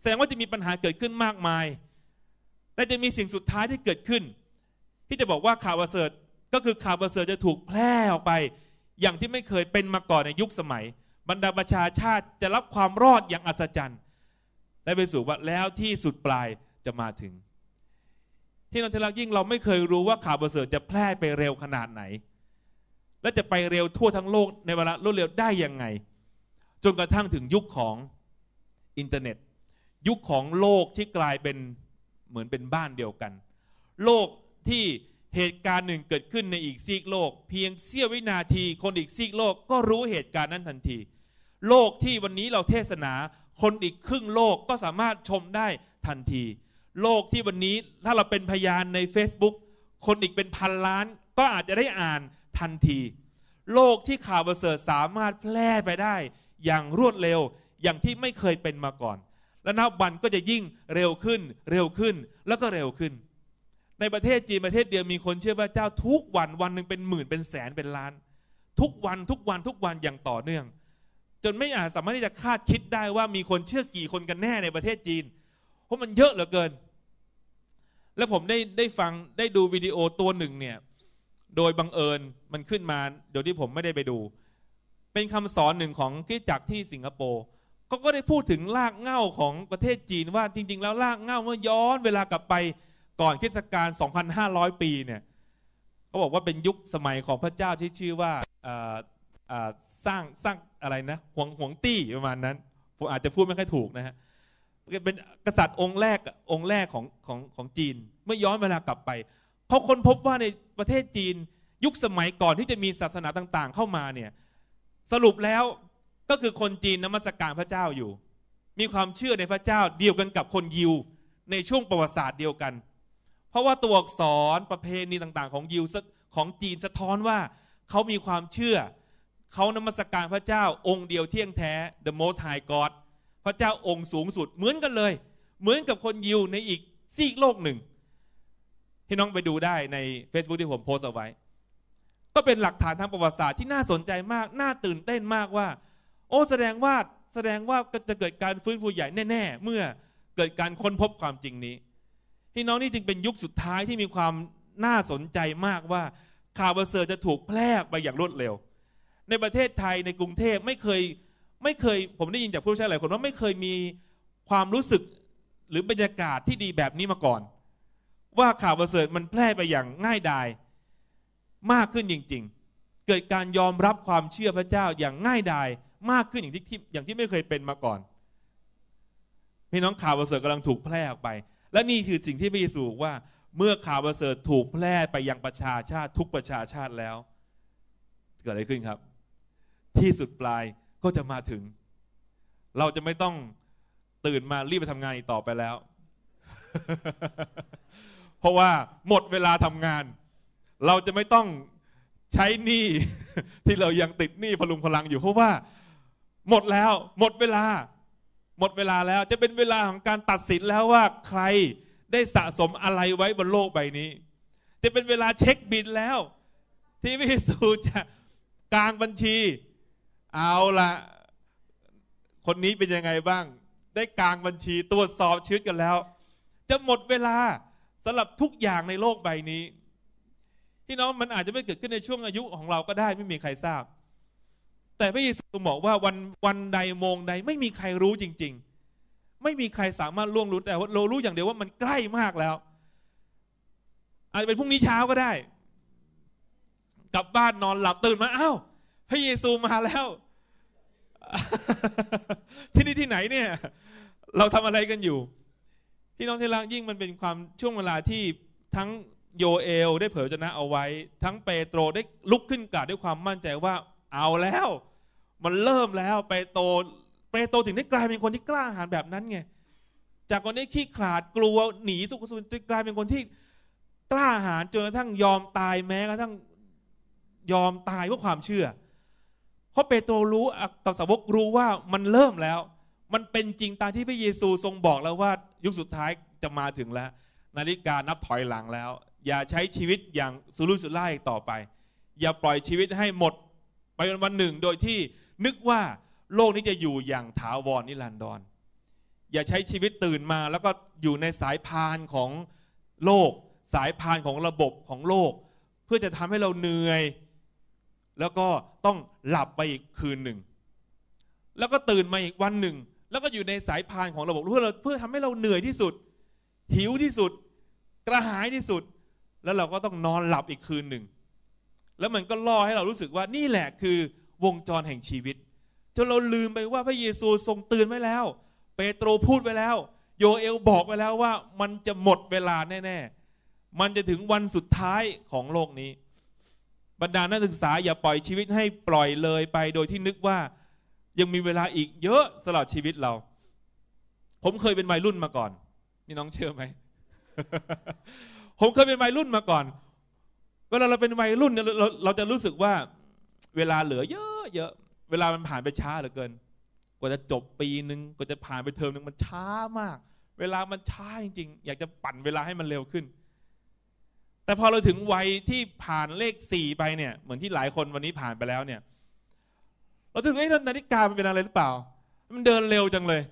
แสดงว่าจะมีปัญหาเกิดขึ้นมากมายและจะมีสิ่งสุดท้ายที่เกิดขึ้น ที่จะบอกว่าข่าวประเสริฐก็คือข่าวประเสริฐจะถูกแพร่ออกไป อย่างที่ไม่เคยเป็นมาก่อนในยุคสมัย บรรดาประชาชาติจะรับความรอดอย่างอัศจรรย์ได้ไปสู่ว่าแล้วที่สุดปลายจะมาถึง ที่นนทลักยิ่งเราไม่เคยรู้ว่าข่าวประเสริฐจะแพร่ไปเร็วขนาดไหน และจะไปเร็วทั่วทั้งโลกในเวลารวดเร็วได้ยังไง จนกระทั่งถึงยุคของอินเทอร์เน็ต ยุคของโลกที่กลายเป็นเหมือนเป็นบ้านเดียวกัน โลกที่เหตุการณ์หนึ่งเกิดขึ้นในอีกซีกโลกเพียงเสี้ยววินาทีคนอีกซีกโลกก็รู้เหตุการณ์นั้นทันที โลกที่วันนี้เราเทศนาคนอีกครึ่งโลกก็สามารถชมได้ทันที โลกที่วันนี้ถ้าเราเป็นพยานใน Facebook คนอีกเป็นพันล้าน ก็อาจจะได้อ่านทันที โลกที่ข่าวประเสริฐสามารถแพร่ไปได้อย่างรวดเร็วอย่างที่ไม่เคยเป็นมาก่อนและนับวันก็จะยิ่งเร็วขึ้นเร็วขึ้นแล้วก็เร็วขึ้น ในประเทศจีนประเทศเดียวมีคนเชื่อพระเจ้าทุกวัน วันหนึ่งเป็นหมื่นเป็นแสนเป็นล้าน ทุกวันทุกวันทุกวันอย่างต่อเนื่อง จนไม่อาจสามารถที่จะคาดคิดได้ว่ามีคนเชื่อกี่คนกันแน่ในประเทศจีนเพราะมันเยอะเหลือเกิน และผมได้ได้ฟังได้ดูวิดีโอตัวหนึ่งเนี่ยโดยบังเอิญมันขึ้นมา เดี๋ยวที่ผมไม่ได้ไปดู เป็นคำสอนหนึ่งของริตจักรที่สิงคโปร์เขาก็ได้พูดถึงรากเหง้าของประเทศจีนว่าจริง ๆ แล้วรากเหง้าเมื่อย้อนเวลากลับไปก่อนคริสตกาล2,500 ปีเนี่ยเขาบอกว่าเป็นยุคสมัยของพระเจ้าที่ชื่อว่าสร้างสร้างอะไรนะหวงหวงตี้ประมาณนั้นผมอาจจะพูดไม่ค่อยถูกนะฮะเป็นกษัตริย์องค์แรกองค์แรกของของของจีนเมื่อย้อนเวลากลับไป เขาค้นพบว่าในประเทศจีนยุคสมัยก่อนที่จะมีศาสนาต่างๆ เข้ามาเนี่ยสรุปแล้วก็คือคนจีนนมัสการพระเจ้าอยู่ มีความเชื่อในพระเจ้าเดียวกันกับคนยิว ในช่วงประวัติศาสตร์เดียวกัน เพราะว่าตัวอักษรประเพณีต่างๆ ของยิวของจีนสะท้อนว่าเขามีความเชื่อเขานมัสการพระเจ้า องค์เดียวเที่ยงแท้ the most high god พระเจ้าองค์สูงสุดเหมือนกันเลย เหมือนกับคนยิวในอีกซีกโลกหนึ่งใี่น้องไปดูได้ใน Facebook ที่ผมโพสต์เอาไว้ ก็เป็นหลักฐานทางประวัติศาสตร์ที่น่าสนใจมากน่าตื่นเต้นมากว่าโอ้แสดงว่าแสดงว่าจะเกิดการฟื้นฟูใหญ่แน่ ๆ เมื่อเกิดการค้นพบความจริงนี้พี่น้องนี่จึงเป็นยุคสุดท้ายที่มีความน่าสนใจมากว่าข่าวประเสริฐจะถูกแพร่ไปอย่างรวดเร็ว ในประเทศไทยในกรุงเทพไม่เคยไม่เคย ผมได้ยินจากผู้ใช้หลายคนว่า ไม่เคยมีความรู้สึกหรือบรรยากาศที่ดีแบบนี้มาก่อน ว่าข่าวประเสริฐมันแพร่ไปอย่างง่ายดายมากขึ้นจริงๆ เกิดการยอมรับความเชื่อพระเจ้าอย่างง่ายดายมากขึ้นอย่างที่อย่างที่ไม่เคยเป็นมาก่อน พี่น้องข่าวประเสริฐกำลังถูกแพร่ออกไป และนี่คือสิ่งที่พระเยซูบอกว่า เมื่อข่าวประเสริฐถูกแพร่ไปยังประชาชาติ ทุกประชาชาติแล้ว เกิดอะไรขึ้นครับ ที่สุดปลายก็จะมาถึง เราจะไม่ต้องตื่นมารีบไปทำงานอีกต่อไปแล้ว เพราะว่าหมดเวลาทำงาน เราจะไม่ต้องใช้หนี้ที่เรายังติดหนี้พลุงพลังอยู่เพราะว่าหมดแล้วหมดเวลาหมดเวลาแล้วจะเป็นเวลาของการตัดสินแล้วว่าใครได้สะสมอะไรไว้บนโลกใบนี้ จะเป็นเวลาเช็คบินแล้ว ที่พิสูจจะกลางบัญชีเอาละคนนี้เป็นยังไงบ้าง ได้กลางบัญชีตรวจสอบชีวิตกันแล้ว จะหมดเวลาสำหรับทุกอย่างในโลกใบนี้ที่น้องมันอาจจะไม่เกิดขึ้นในช่วงอายุของเราก็ได้ไม่มีใครทราบแต่พระเยซูบอกว่าวันวันใดโมงใด ไม่มีใครรู้จริง ๆ ไม่มีใครสามารถล่วงรู้แต่ว่าเรารู้อย่างเดียวว่ามันใกล้มากแล้วอาจจะเป็นพรุ่งนี้เช้าก็ได้กลับบ้านนอนหลับตื่นมาอ้าวพระเยซูมาแล้ว ที่นี่ที่ไหนเนี่ย เราทำอะไรกันอยู่พี่น้องที่รักยิ่งมันเป็นความช่วงเวลาที่ทั้งโยเอล ได้เผยชนะเอาไว้ ทั้งเปโตรได้ลุกขึ้นกล่าวด้วยความมั่นใจว่าเอาแล้วมันเริ่มแล้วไปโตเปโตถึงได้กลายเป็นคนที่กล้าหาญแบบนั้นไง จากคนที่ขี้ขลาดกลัวหนีสุขสุนทรกลายเป็นคนที่ กล้าหาญจนกระทั่งยอมตายแม้กระทั่งยอมตายเพราะความเชื่อ เพราะเปโตรู้ตัสาวกรู้ว่ามันเริ่มแล้ว มันเป็นจริงตามที่พระเยซูทรงบอกแล้วว่ายุคสุดท้ายจะมาถึงแล้ว นาฬิกานับถอยหลังแล้ว อย่าใช้ชีวิตอย่างสุรุ่ยสุร่ายต่อไป อย่าปล่อยชีวิตให้หมด ไปนวันหนึ่งโดยที่นึกว่าโลกนี้จะอยู่อย่างถาวรนนิรันดรออย่าใช้ชีวิตตื่นมาแล้วก็อยู่ในสายพานของโลก สายพานของระบบของโลก เพื่อจะทำให้เราเหนื่อย แล้วก็ต้องหลับไปอีกคืนหนึ่ง แล้วก็ตื่นมาอีกวันหนึ่ง แล้วก็อยู่ในสายพานของระบบเพื่อเพื่อทำให้เราเหนื่อยที่สุดหิวที่สุดกระหายที่สุด แล้วเราก็ต้องนอนหลับอีกคืนหนึ่ง แล้วมันก็ล่อให้เรารู้สึกว่านี่แหละคือวงจรแห่งชีวิตจนเราลืมไปว่าพระเยซูทรงเตือนไว้แล้วเปโตรพูดไว้แล้ว โยเอลบอกไว้แล้วว่า มันจะหมดเวลาแน่ๆ มันจะถึงวันสุดท้ายของโลกนี้บรรดานักศึกษาอย่าปล่อยชีวิตให้ปล่อยเลยไปโดยที่นึกว่ายังมีเวลาอีกเยอะสลอดชีวิตเรา ผมเคยเป็นวัยรุ่นมาก่อนนี่น้องเชื่อไหมผมเคยเป็นวัยรุ่นมาก่อน เวลาเราเป็นวัยรุ่นเนี่ยเราเราจะรู้สึกว่าเวลาเหลือเยอะเยอะ เวลามันผ่านไปช้าเหลือเกิน กว่าจะจบปีหนึ่งกว่าจะผ่านไปเทอมนึงมันช้ามาก เวลามันช้าจริงๆ อยากจะปั่นเวลาให้มันเร็วขึ้น แต่พอเราถึงวัยที่ผ่านเลขสี่ไปเนี่ย เหมือนที่หลายคนวันนี้ผ่านไปแล้วเนี่ยเราถึงไอ้นาฬิกามันเป็นอะไรหรือเปล่า มันเดินเร็วจังเลย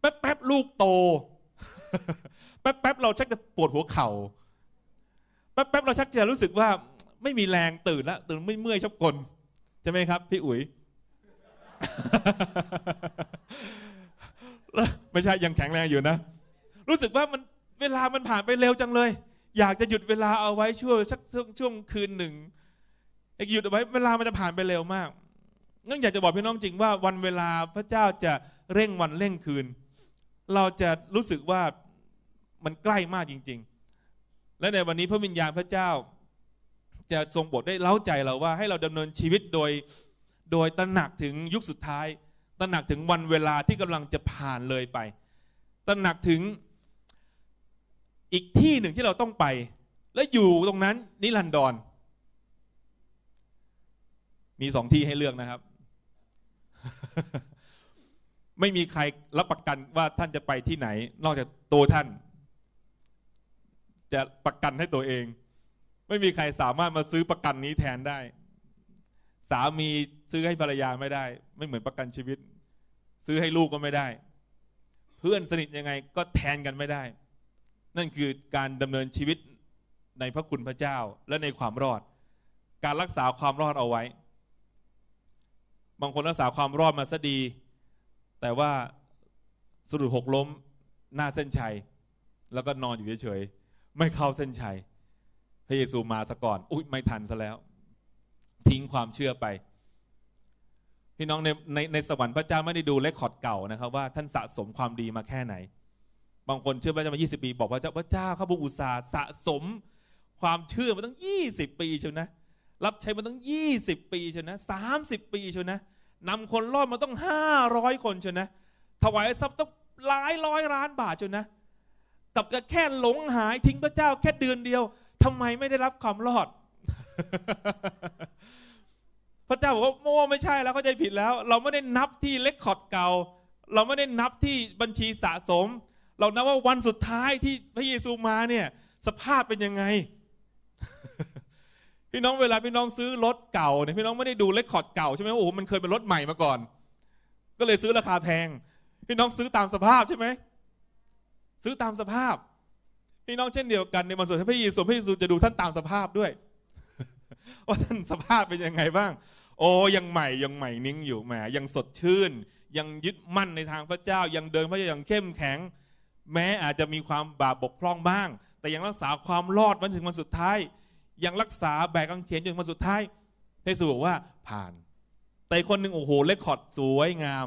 แป๊บๆ ลูกโต แป๊บๆ เราชักจะปวดหัวเข่า แป๊บๆเราชักจะรู้สึกว่าไม่มีแรงตื่นละตื่นไม่เมื่อยชอบกลใช่ไหมครับ พี่อุ๋ยไม่ใช่ ยังแข็งแรงอยู่นะ รู้สึกว่ามันเวลามันผ่านไปเร็วจังเลย อยากจะหยุดเวลาเอาไว้ช่วงสักช่วงคืนหนึ่งหยุดเอาไว้เวลามันจะผ่านไปเร็วมากนั่นอยากจะบอกพี่น้องจริงว่า วันเวลาพระเจ้าจะเร่งวันเร่งคืน เราจะรู้สึกว่ามันใกล้มากจริง ๆ และในวันนี้พระวิญญาณพระเจ้าจะทรงบทได้เล้าใจเราว่าให้เราดำเนินชีวิตโดย โดยตระหนักถึงยุคสุดท้ายตระหนักถึงวันเวลาที่กำลังจะผ่านเลยไปตระหนักถึง อีกที่หนึ่งที่เราต้องไป และอยู่ตรงนั้นนิรันดรมีสองที่ให้เลือกนะครับ ไม่มีใครรับประกันว่าท่านจะไปที่ไหน นอกจากตัวท่าน จะประกันให้ตัวเองไม่มีใครสามารถมาซื้อประกันนี้แทนได้ สามีซื้อให้ภรรยาไม่ได้ ไม่เหมือนประกันชีวิต ซื้อให้ลูกก็ไม่ได้ เพื่อนสนิทยังไงก็แทนกันไม่ได้ นั่นคือการดำเนินชีวิตในพระคุณพระเจ้าและในความรอด การรักษาความรอดเอาไว้ บางคนรักษาความรอดมาซะดี แต่ว่าสะดุดหกล้มหน้าเส้นชัย แล้วก็นอนอยู่เฉยๆ ไม่เข้าเส้นชัยพระเยซูมาซะก่อน อุ๊ย ไม่ทันซะแล้ว ทิ้งความเชื่อไป พี่น้องในในในสวรรค์พระเจ้าไม่ได้ดูเลคคอร์ดเก่านะครับ ว่าท่านสะสมความดีมาแค่ไหน บางคนเชื่อพระเจ้ามา 20 ปี บอกว่าเจ้าพระเจ้าข้าพระอุตสาห์สะสมความเชื่อมาตั้ง20ปีเชียวนะ รับใช้มาตั้ง20ปีเชียวนะ30ปีเชียวนะนำคนรอดมาต้อง 500คนเชียวนะ ถวายทรัพย์ต้องหลายร้อยล้านบาทเชียวนะ กับแค่หลงหายทิ้งพระเจ้าแค่เดือนเดียวทำไมไม่ได้รับความรอด พระเจ้าบอกว่าโม่ไม่ใช่แล้วเข้าใจผิดแล้ว เราไม่ได้นับที่เลคคอร์ดเก่า เราไม่ได้นับที่บัญชีสะสม เรานับว่าวันสุดท้ายที่พระเยซูมาเนี่ย สภาพเป็นยังไง พี่น้องเวลาพี่น้องซื้อรถเก่าเนี่ยพี่น้องไม่ได้ดูเลคคอร์ดเก่าใช่ไหมโอ้ มัน เคยเป็นรถใหม่มาก่อน ก็เลยซื้อราคาแพงพี่น้องซื้อตามสภาพใช่ไหมซื้อตามสภาพพี่น้องเช่นเดียวกันในวันสวดพระเยซูพระเยซูจะดูท่านตามสภาพด้วยว่าท่านสภาพเป็นยังไงบ้าง โอ้ยังใหม่ยังใหม่นิ่งอยู่แหมยังสดชื่น ยังยึดมั่นในทางพระเจ้ายังเดินพระเจ้าอย่างเข้มแข็ง แม้อาจจะมีความบาปบกพร่องบ้าง แต่ยังรักษาความรอดมาถึงวันสุดท้ายยังรักษาแบกกังเขนจนวันสุดท้ายพระเยซูบอกว่าผ่าน แต่คนหนึ่งโอ้โหเลคคอร์ดสวยงาม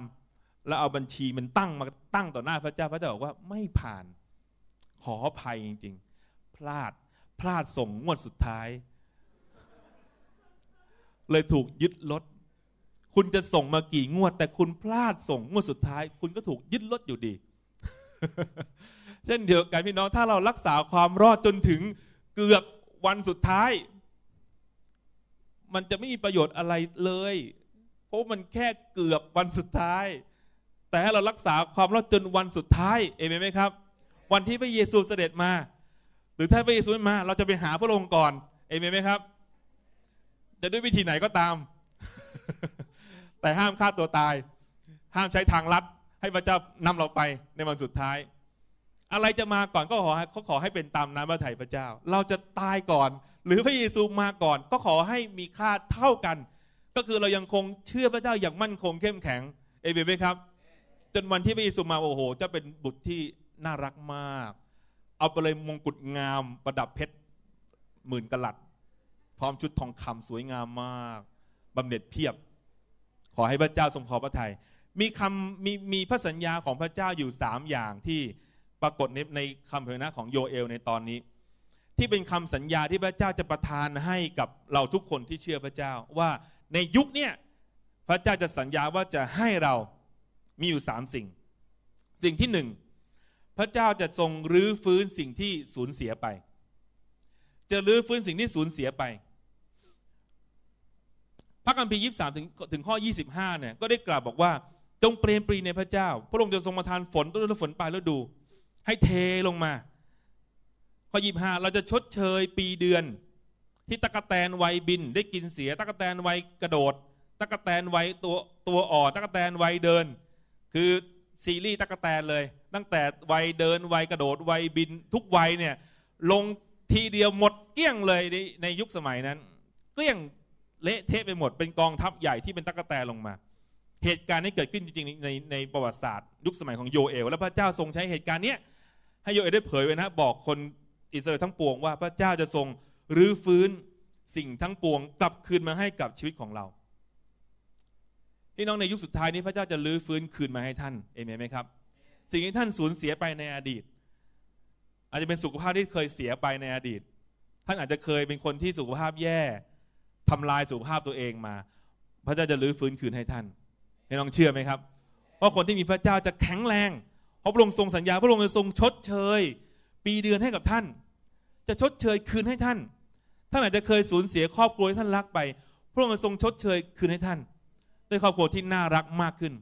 แล้วเอาบัญชีมันตั้งมาตั้งต่อหน้าพระเจ้าพระเจ้าบอกว่าไม่ผ่านขออภัยจริง ๆ พลาดพลาดส่งงวดสุดท้าย เลยถูกยึดรถคุณจะส่งมากี่งวด แต่คุณพลาดส่งงวดสุดท้าย คุณก็ถูกยึดรถอยู่ดี เช่นเดียวกันพี่น้องถ้าเรารักษาความรอดจนถึงเกือบวันสุดท้าย มันจะไม่มีประโยชน์อะไรเลย เพราะมันแค่เกือบวันสุดท้าย แต่ให้เรารักษาความรอดจนวันสุดท้ายเอเมนไหมครับวันที่พระเยซูเสด็จมา หรือถ้าพระเยซูไม่มา เราจะไปหาพระองค์ก่อน เอเมนไหมครับ จะด้วยวิธีไหนก็ตาม แต่ห้ามฆ่าตัวตาย ห้ามใช้ทางลัดให้พระเจ้านำเราไปในวันสุดท้าย อะไรจะมาก่อนก็ขอเขาขอให้เป็นตามน้ำพระทัยพระเจ้า เราจะตายก่อน หรือพระเยซูมาก่อน ก็ขอให้มีค่าเท่ากัน ก็คือเรายังคงเชื่อพระเจ้าอย่างมั่นคงเข้มแข็ง เอเมนไหมครับ จนวันที่พระเยซูมาโอ้โห จะเป็นบุตรที่น่ารักมาก เอาไปเลยมงกุฎงามประดับเพชรหมื่นกะลัดพร้อมชุดทองคำสวยงามมากบำเหน็จเพียบ ขอให้พระเจ้าทรงพอพระทยัยมีคำมีมีพระสัญญาของพระเจ้าอยู่สามอย่างที่ปรากฏในในคำเผยนะของโยเอลในตอนนี้ ที่เป็นคำสัญญาที่พระเจ้าจะประทานให้กับเราทุกคนที่เชื่อพระเจ้า ว่าในยุคเนี้ยพระเจ้าจะสัญญาว่าจะให้เรามีอยู่สามสิ่ง สิ่งที่หนึ่งพระเจ้าจะทรงรื้อฟื้นสิ่งที่สูญเสียไป จะรื้อฟื้นสิ่งที่สูญเสียไป พระคัมภีร์ยี่สามถึงถึงข้อ้าเนี่ยก็ได้กล่าวบอกว่าจงเปรมปรีในพระเจ้าพระองค์จะทรงประทานฝนต้นฤดูฝนปลายฤดู ให้เทลงมา ข้อ้าเราจะชดเชยปีเดือน ที่ตะกะแตนไวบิน ได้กินเสียตะกะแตนไวกระโดดตะกะแตนไวตัวตัวอ่อตะกะแตนไวเดิน คือซีรีส์ตะกะแตนเลยตั้งแต่วัยเดินวัยกระโดดวัยบินทุกวัยเนี่ยลงทีเดียวหมดเกลี้ยงเลยในในยุคสมัยนั้นเกลี้ยงเละเทะไปหมดเป็นกองทัพใหญ่ที่เป็นตั๊กแตลงมา เหตุการณ์นี้เกิดขึ้นจริงๆในในประวัติศาสตร์ ยุคสมัยของโยเอลและพระเจ้าทรงใช้เหตุการณ์นี้ให้โยเอลได้เผยไว้นะบอกคนอิสราเอลทั้งปวงว่าพระเจ้าจะทรงรื้อฟื้นสิ่งทั้งปวง กลับคืนมาให้กับชีวิตของเราพี่น้องในยุคสุดท้ายนี้พระเจ้าจะรื้อฟื้นคืนมาให้ท่านเอเมนไหมครับสิ่งที่ท่านสูญเสียไปในอดีต อาจจะเป็นสุขภาพที่เคยเสียไปในอดีตท่านอาจจะเคยเป็นคนที่สุขภาพแย่ทำลายสุขภาพตัวเองมา พระเจ้าจะรื้อฟื้นคืนให้ท่านให้น้องเชื่อไหมครับว่าคนที่มีพระเจ้าจะแข็งแรงพระพระองค์ทรงสัญญา พระองค์จะทรงชดเชย ปีเดือนให้กับท่าน จะชดเชยคืนให้ท่านท่านอาจจะเคยสูญเสียครอบครัวที่ท่านรักไป พระองค์ทรงชดเชยคืนให้ท่าน ด้วยครอบครัวที่น่ารักมากขึ้น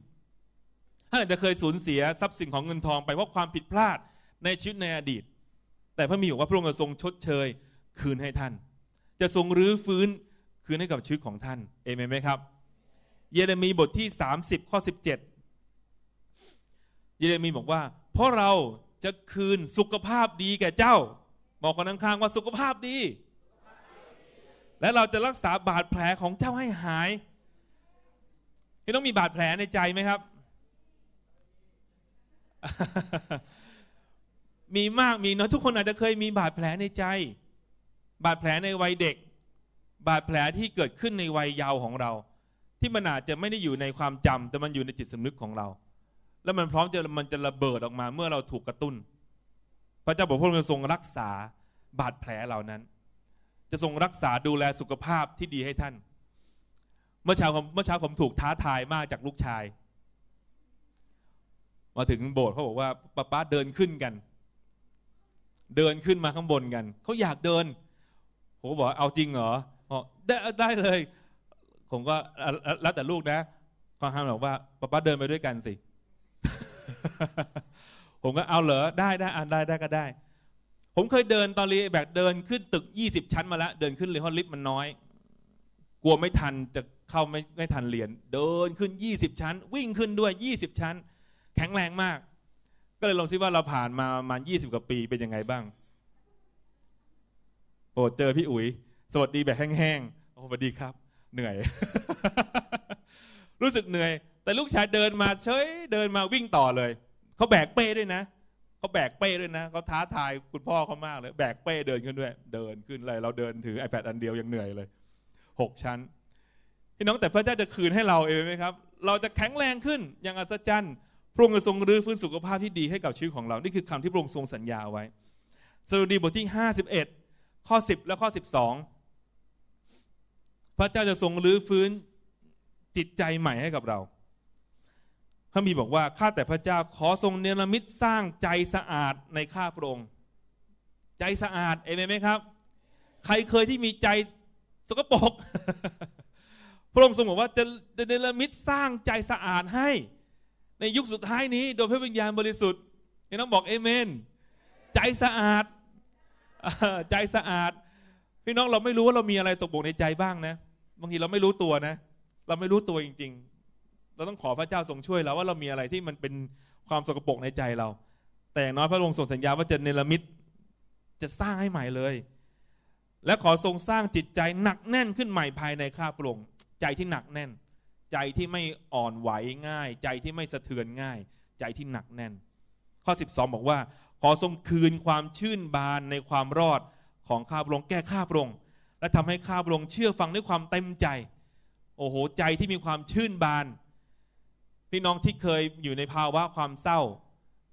ท่านอาจจะเคยสูญเสียทรัพย์สินของเงินทองไปเพราะความผิดพลาดในชีวิตในอดีต แต่พระมีบอกว่าพระองค์จะทรงชดเชย คืนให้ท่าน จะทรงรื้อฟื้นคืนให้กับชีวิตของท่าน เอเมนไหมครับ เยเรมีบทที่ 30 ข้อ 17 เยเรมีบอกว่า เพราะเราจะคืนสุขภาพดีแก่เจ้า บอกคนข้างๆว่าสุขภาพดี และเราจะรักษาบาดแผลของเจ้าให้หายเี่ต้องมีบาดแผลในใจไหมครับมีมากมีน้อยทุกคนอาจจะเคยมีบาดแผลในใจ บาดแผลในวัยเด็ก บาดแผลที่เกิดขึ้นในวัยเยาว์ของเรา ที่มันอาจจะไม่ได้อยู่ในความจำแต่มันอยู่ในจิตสำนึกของเรา แล้วมันพร้อมจะมันจะระเบิดออกมา เมื่อเราถูกกระตุ้น พระเจ้าบอกพระองค์ทรงรักษาบาดแผลเหล่านั้น จะทรงรักษาดูแลสุขภาพที่ดีให้ท่าน เมื่อเช้าผมเมื่อเช้าผมถูกท้าทายมากจากลูกชายมาถึงโบสถ์เขาบอกว่าป้าป้าเดินขึ้นกัน เดินขึ้นมาข้างบนกันเขาอยากเดินผมบอกเอาจริงเหรอบอกได้ได้เลย ผมก็แล้วแต่ลูกนะควาห้ามบอกว่าป้าป้าเดินไปด้วยกันสิ ผมก็เอาเหรอได้ได้อ่านได้ได้ก็ได้ ผมเคยเดินตอนรีแบกเดินขึ้นตึกยี่สิบชั้น มาแล้วเดินขึ้นเลยเพราะลิฟต์มันน้อย กลัวไม่ทันจะเข้าไม่ไม่ทันเรียน เดินขึ้นยี่สิบชั้น วิ่งขึ้นด้วยยี่สิบชั้นแข็งแรงมาก ก็เลยลองซิว่าเราผ่านมาประมาณิบกว่าปีเป็นยังไงบ้าง โอ้เจอพี่อุ๋ย สวัสดีแบบแห้งๆ โอ้สวัสดีครับ เหนื่อย รู้สึกเหนื่อย แต่ลูกชายเดินมา เฉยเดินมาวิ่งต่อเลย เขาแบกเป้ด้วยนะ เขาแบกเป้ด้วยนะเขาท้าทายคุณพ่อเขามากเลย แบกเป้เดินขึ้นด้วย เดินขึ้นเลย เราเดินถือ iPad อันเดียว ยังเหนื่อยเลย หกชั้น พี่น้องแต่พระเจ้าจะคืนให้เราเองไหมครับ เราจะแข็งแรงขึ้นอย่างอัศจรรย์พระองค์ทรงรื้อฟื้นสุขภาพที่ดีให้กับชีวิตของเรา นี่คือคำที่พระองค์ทรงสัญญาไว้ สดุดีบทที่ 51 ข้อ 10 และข้อ 12 พระเจ้าจะทรงรื้อฟื้นจิตใจใหม่ให้กับเราพระมีบอกว่าข้าแต่พระเจ้าขอทรงเนรมิตสร้างใจสะอาดในข้าพระองค์ ใจสะอาด เอเมนไหมครับ ใครเคยที่มีใจ สกปรกพระองค์ทรงบอกว่า จะเนรมิตสร้างใจสะอาดให้ในยุคสุดท้ายนี้โดยพระวิญญาณบริสุทธิ์พี่น้องบอกเอเมน ใจสะอาด ใจสะอาด พี่น้องเราไม่รู้ว่าเรามีอะไรสกปรกในใจบ้างนะ บางทีเราไม่รู้ตัวนะ เราไม่รู้ตัวจริง ๆ เราต้องขอพระเจ้าทรงช่วยเราว่าเรามีอะไรที่มันเป็นความสกปรกในใจเรา แต่อย่างน้อยพระองค์ทรงสัญญาว่าจะเนรมิต จะสร้างให้ใหม่เลย และขอทรงสร้างจิตใจหนักแน่นขึ้นใหม่ภายในข้าพระองค์ ใจที่หนักแน่นใจที่ไม่อ่อนไหวง่าย ใจที่ไม่สะเทือนง่าย ใจที่หนักแน่น ข้อ 12 บอกว่า ขอทรงคืนความชื่นบานในความรอดของข้าพระองค์แก้ข้าพระองค์และทำให้ข้าพระองค์เชื่อฟังด้วยความเต็มใจ โอ้โหใจที่มีความชื่นบาน พี่น้องที่เคยอยู่ในภาวะความเศร้า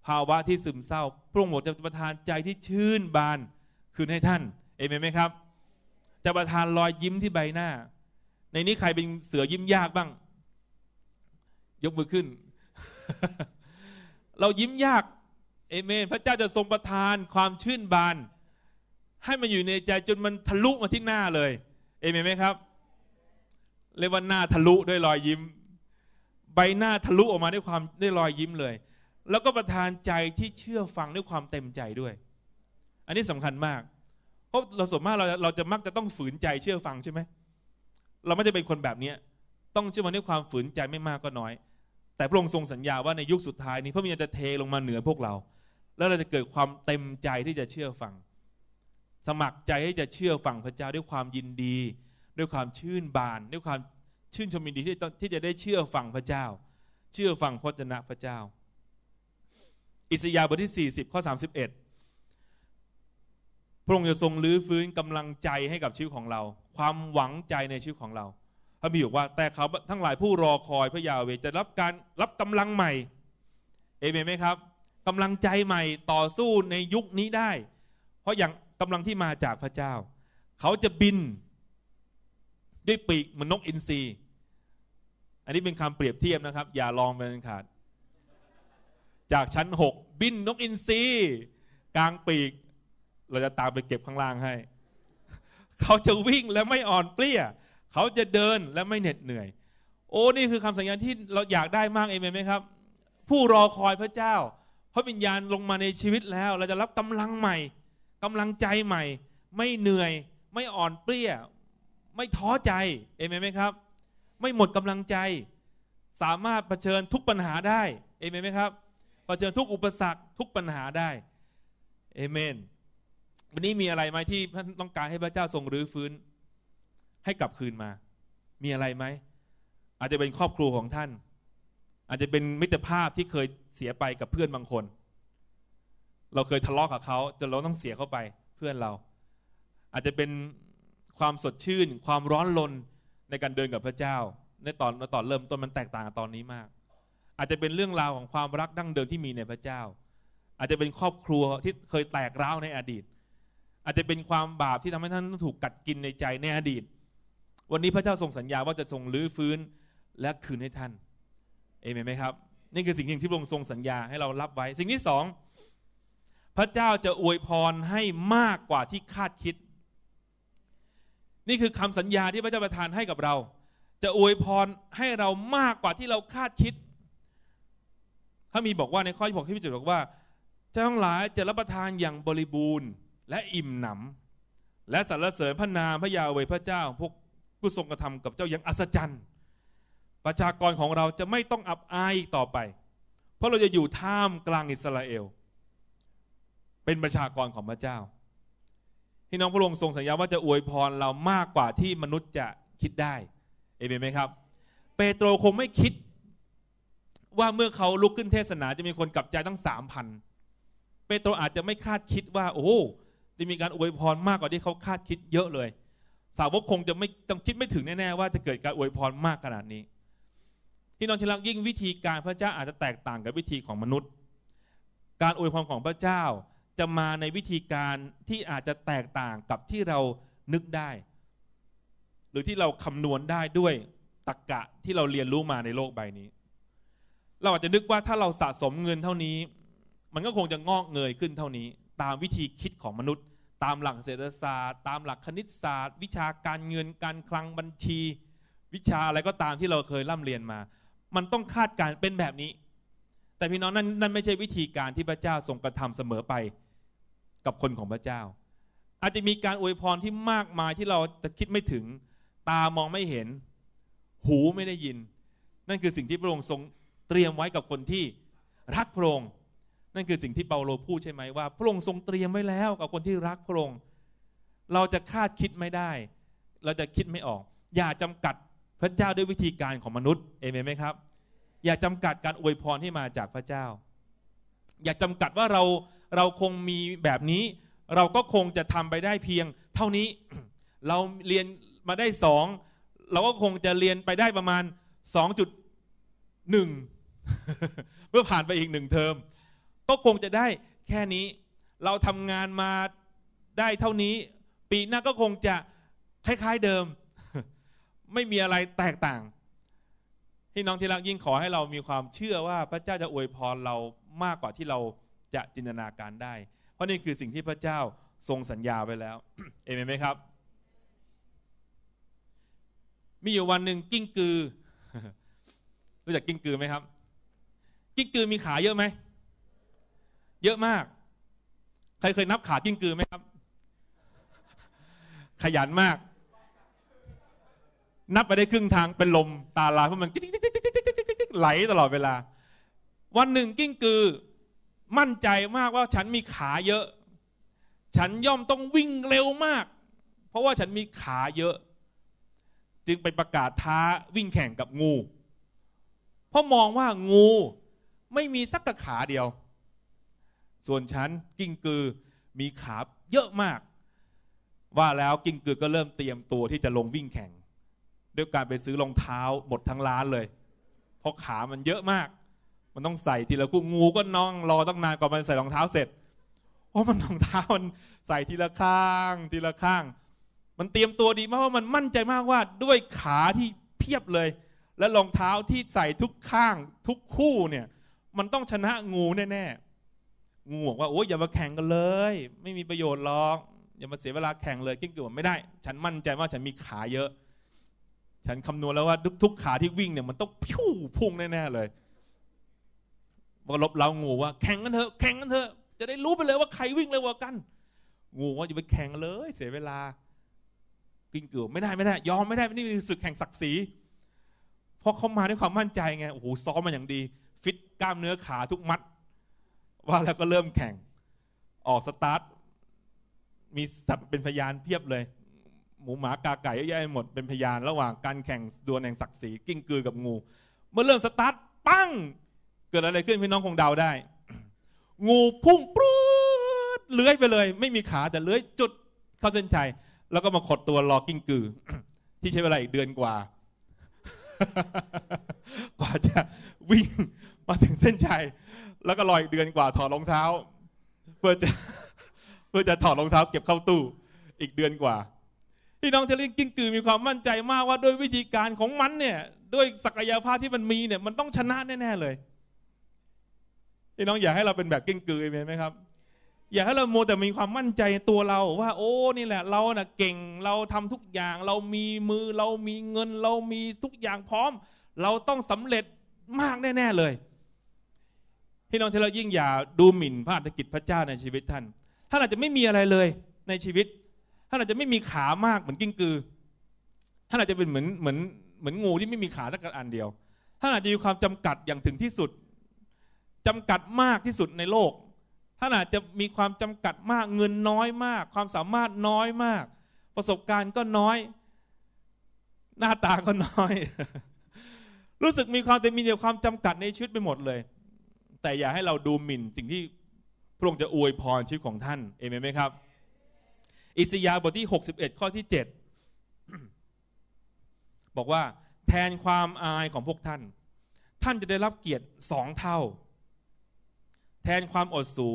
ภาวะที่ซึมเศร้าพระองค์จะประทานใจที่ชื่นบานคืนให้ท่านเอเมนไหมครับ จะประทานรอยยิ้มที่ใบหน้า ในนี้ใครเป็นเสือยิ้มยากบ้างยกมือขึ้น เรายิ้มยาก เอเมน พระเจ้าจะทรงประทานความชื่นบาน ให้มันอยู่ในใจจนมันทะลุมาที่หน้าเลย เอเมนไหมครับเรียกว่าหน้าทะลุด้วยรอย ยิ้ม ใบหน้าทะลุออกมาด้วยความด้วยรอยยิ้มเลย แล้วก็ประทานใจที่เชื่อฟังด้วยความเต็มใจด้วย อันนี้สำคัญมาก เพราะเราส่วนมากเราเราจะมักจะต้องฝืนใจเชื่อฟังใช่ไหม เราไม่ได้เป็นคนแบบเนี้ย ต้องเชื่อฟังด้วยความฝืนใจไม่มากก็น้อยแต่พระองค์ทรงสัญญาว่าในยุคสุดท้าย นี้พระวิญญาณจะเทลงมาเหนือพวกเรา แล้วเราจะเกิดความเต็มใจที่จะเชื่อฟังสมัครใจให้จะเชื่อฟังพระเจ้าด้วยความยินดี ด้วยความชื่นบานด้วยความชื่นชมยินดีที่ที่จะได้เชื่อฟังพระเจ้า เชื่อฟังพระจนะพระเจ้า อิสยาห์บทที่ 40 ข้อ 31 พระองค์จะทรงลื้อฟื้นกำลังใจให้กับชีวิตของเรา ความหวังใจในชีวิตของเราพระมีบอกว่าแต่เขาทั้งหลายผู้รอคอยพระยาเวจะรับการรับกำลังใหม่เอเมนไหมครับ กำลังใจใหม่ต่อสู้ในยุคนี้ได้ เพราะอย่างกำลังที่มาจากพระเจ้า เขาจะบิน ด้วยปีกเหมือนนกอินทรีอันนี้เป็นคำเปรียบเทียบนะครับ อย่าลองเป็นขาด จากชั้นหกบินนกอินทรีกลางปีก เราจะตามไปเก็บข้างล่างให้ เขาจะวิ่งและไม่อ่อนเปลี้ยเขาจะเดินและไม่เหน็ดเหนื่อย โอ้นี่คือคำสัญญาณที่เราอยากได้มากเองไหมครับ ผู้รอคอยพระเจ้าพระวิญญาณลงมาในชีวิตแล้ว เราจะรับกำลังใหม่ กำลังใจใหม่ ไม่เหนื่อยไม่อ่อนเปรี้ย ไม่ท้อใจเองไหมครับ ไม่หมดกำลังใจ สามารถเผชิญทุกปัญหาได้เองไหมครับเผชิญทุกอุปสรรคทุกปัญหาได้เอเมน วันนี้มีอะไรไหมที่ท่านต้องการให้พระเจ้าทรงรื้อฟื้นให้กลับคืนมา มีอะไรไหม อาจจะเป็นครอบครัวของท่าน อาจจะเป็นมิตรภาพที่เคยเสียไปกับเพื่อนบางคน เราเคยทะเลาะกับเขาจนเราต้องเสียเขาไป เพื่อนเรา อาจจะเป็นความสดชื่น ความร้อนรนในการเดินกับพระเจ้า ในตอนตอนเริ่มต้นมันแตกต่างกับตอนนี้มาก อาจจะเป็นเรื่องราวของความรักดั้งเดิมที่มีในพระเจ้า อาจจะเป็นครอบครัวที่เคยแตกร้าวในอดีต อาจจะเป็นความบาปที่ทำให้ท่านถูกกัดกินในใจในอดีตวันนี้พระเจ้าทรงสัญญาว่าจะทรงลื้อฟื้นและคืนให้ท่าน เอเมนไหมครับ นี่คือสิ่งหนึ่งที่พระองค์ทรงสัญญาให้เรารับไว้ สิ่งที่สองพระเจ้าจะอวยพรให้มากกว่าที่คาดคิด นี่คือคำสัญญาที่พระเจ้าประทานให้กับเรา จะอวยพรให้เรามากกว่าที่เราคาดคิดถ้ามีบอกว่าในข้อที่บอกที่พิจิตรบอกว่าเจ้าทั้งหลายจะรับประทานอย่างบริบูรณ์และอิ่มหนำและสรรเสริญพระนามพระยาเวพระเจ้าพวกผู้ทรงกระทำกับเจ้าอย่างอัศจรรย์ ประชากรของเราจะไม่ต้องอับอายต่อไป เพราะเราจะอยู่ท่ามกลางอิสราเอล เป็นประชากรของพระเจ้า ที่น้องพระองค์ทรงสัญญาว่าจะอวยพรเรามากกว่าที่มนุษย์จะคิดได้ เอเมนไหมครับ เปโตรคงไม่คิดว่าเมื่อเขาลุกขึ้นเทศนาจะมีคนกลับใจตั้งสามพัน เปโตรอาจจะไม่คาดคิดว่า โอ้จะมีการอวยพรมากกว่าที่เขาคาดคิดเยอะเลยสาวกคงจะไม่ต้องคิดไม่ถึงแน่ๆว่าจะเกิดการอวยพรมากขนาดนี้ที่น้องที่รักยิ่งวิธีการพระเจ้าอาจจะแตกต่างกับวิธีของมนุษย์ การอวยพรของพระเจ้าจะมาในวิธีการที่อาจจะแตกต่างกับที่เรานึกได้ หรือที่เราคำนวณได้ด้วยตรกกะที่เราเรียนรู้มาในโลกใบนี้ เราอาจจะนึกว่าถ้าเราสะสมเงินเท่านี้ มันก็คงจะงอกเงยขึ้นเท่านี้ ตามวิธีคิดของมนุษย์ตามหลักเศรษฐศาสตร์ ตามหลักคณิตศาสตร์ วิชาการเงินการคลังบัญชี วิชาอะไรก็ตามที่เราเคยร่าเรียนมา มันต้องคาดการเป็นแบบนี้ แต่พี่น้องนั่นนั่นไม่ใช่วิธีการที่พระเจ้าทรงกระทำเสมอไปกับคนของพระเจ้า อาจจะมีการอวยพรที่มากมายที่เราจะคิดไม่ถึง ตามองไม่เห็น หูไม่ได้ยิน นั่นคือสิ่งที่พระองค์ทรงเตรียมไว้กับคนที่รักพระองค์นั่นคือสิ่งที่เปาโลพูดใช่ไหมว่า พระองค์ทรงเตรียมไว้แล้วกับคนที่รักพระองค์เราจะคาดคิดไม่ได้ เราจะคิดไม่ออก อย่าจำกัดพระเจ้าด้วยวิธีการของมนุษย์เอเมนไหมครับอย่าจำกัดการอวยพรที่มาจากพระเจ้า อย่าจำกัดว่าเราเราคงมีแบบนี้ เราก็คงจะทำไปได้เพียง เท่านี้เราเรียนมาได้สองเราก็คงจะเรียนไปได้ประมาณสองจุดหนึ่งเมื่อผ่านไปอีกหนึ่งเทอมก็คงจะได้แค่นี้ เราทำงานมาได้เท่านี้ ปีหน้าก็คงจะคล้ายๆเดิม ไม่มีอะไรแตกต่างพี่น้องที่รักยิ่งขอให้เรามีความเชื่อว่า พระเจ้าจะอวยพรเรามากกว่าที่เราจะจินตนาการได้ เพราะนี่คือสิ่งที่พระเจ้าทรงสัญญาไว้แล้ว เอเมนไหมครับ มีอยู่วันหนึ่งกิ้งกือรู้จักกิ้งกือไหมครับ กิ้งกือมีขาเยอะไหมเยอะมาก ใครเคยนับขากิ้งกือไหมครับ ขยันมาก นับไปได้ครึ่งทางเป็นลมตาลายเพราะมัน ไหลตลอดเวลา วันหนึ่งกิ้งกือ มั่นใจมากว่าฉันมีขาเยอะ ฉันย่อมต้องวิ่งเร็วมาก เพราะว่าฉันมีขาเยอะ จึงไปประกาศท้าวิ่งแข่งกับงู เพราะมองว่างูไม่มีสักขาเดียวส่วนฉันกิ้งกือมีขาเยอะมาก ว่าแล้วกิ้งกือก็เริ่มเตรียมตัวที่จะลงวิ่งแข่งด้วยการไปซื้อรองเท้าหมดทั้งร้านเลยเพราะขามันเยอะมาก มันต้องใส่ทีละคู่งูก็น้องรอตั้งนานกว่ามันใส่รองเท้าเสร็จเพราะมันรองเท้ามันใส่ทีละข้างทีละข้าง มันเตรียมตัวดีมากว่ามันมั่นใจมากว่าด้วยขาที่เพียบเลย และรองเท้าที่ใส่ทุกข้างทุกคู่เนี่ยมันต้องชนะงูแน่ๆงูบอกว่าโอ้ยอย่ามาแข่งกันเลย ไม่มีประโยชน์หรอกอย่ามาเสียเวลาแข่งเลย กิ้งกือไม่ได้ ฉันมั่นใจว่าฉันมีขาเยอะ ฉันคำนวณแล้วว่าทุกขาที่วิ่ง เนี่ย มันต้องพิ้วพุ่งแน่ๆเลยก็ลบเลางูว่าแข่งกันเถอะแข่งกันเถอะจะได้รู้ไปเลยว่าใครวิ่งเร็วกว่ากันงูว่าอย่าไปแข่งเลย เสียเวลา กิ้งกือไม่ได้ไม่ได้ยอมไม่ได้นี่คือศึกแข่งศักดิ์ศรีเพราะเขามาด้วยความมั่นใจไงโอ้โหซ้อมมาอย่างดี ฟิตกล้ามเนื้อขาทุกมัดว่าแล้วก็เริ่มแข่ง ออกสตาร์ทมีสัตว์เป็นพยานเพียบเลย หมูหมากาไก่เยอะแยะหมดเป็นพยานระหว่างการแข่งดวลแห่งศักดิ์ศรีกิ้งกือกับงู เมื่อเริ่มสตาร์ทปั้ง เกิดอะไรขึ้นพี่น้องคงเดาได้ งูพุ่งปลุดเลื้อยไปเลย ไม่มีขา แต่เลื้อยจุดเข้าเส้นชัย แล้วก็มาขดตัวรอกิ้งกือ ที่ใช้เวลาอีกเดือนกว่ากว่าจะวิ่งมาถึงเส้นชัยแล้วก็รออีกเดือนกว่าถอดรองเท้า เพื่อจะเพื่อจะถอดรองเท้าเก็บเข้าตู้อีกเดือนกว่าพี่น้องเทเลีกกิ้งกือมีความมั่นใจมากว่าด้วยวิธีการของมันเนี่ยด้วยศักยภาพที่มันมีเนี่ยมันต้องชนะแน่ ๆเลย พี่น้องอยากให้เราเป็นแบบกิ้งกือเไหมครับ อยากให้เราโมแต่มีความมั่นใจตัวเราว่า โอ้นี่แหละ เราเน่ะเก่งเราทำทุกอย่าง เรามีมือเรามีเงิน เรามีทุกอย่างพร้อม เราต้องสำเร็จมากแน่ๆเลยพี่น้องที่เรายิ่งอย่าดูหมิ่นพระอัตกิจพระเจ้าในชีวิตท่าน ท่านอาจจะไม่มีอะไรเลยในชีวิต ท่านอาจจะไม่มีขามากเหมือนกิ้งกือ ท่านอาจจะเป็นเหมือนเหมือนเหมือนงูที่ไม่มีขาสักอันเดียว ท่านอาจจะมีความจำกัดอย่างถึงที่สุด จำกัดมากที่สุดในโลก ท่านอาจจะมีความจำกัดมาก เงินน้อยมาก ความสามารถน้อยมาก ประสบการณ์ก็น้อย หน้าตาก็น้อย รู้สึกมีความแต่มีแต่ความจำกัดในชีวิตไปหมดเลยแต่อย่าให้เราดูหมิ่นสิ่งที่พระองค์จะอวยพรชีวิตของท่าน เอเมนไหมครับ อิสยาห์บทที่ 61 ข้อที่ 7 บอกว่าแทนความอายของพวกท่าน ท่านจะได้รับเกียรติสองเท่าแทนความอดสู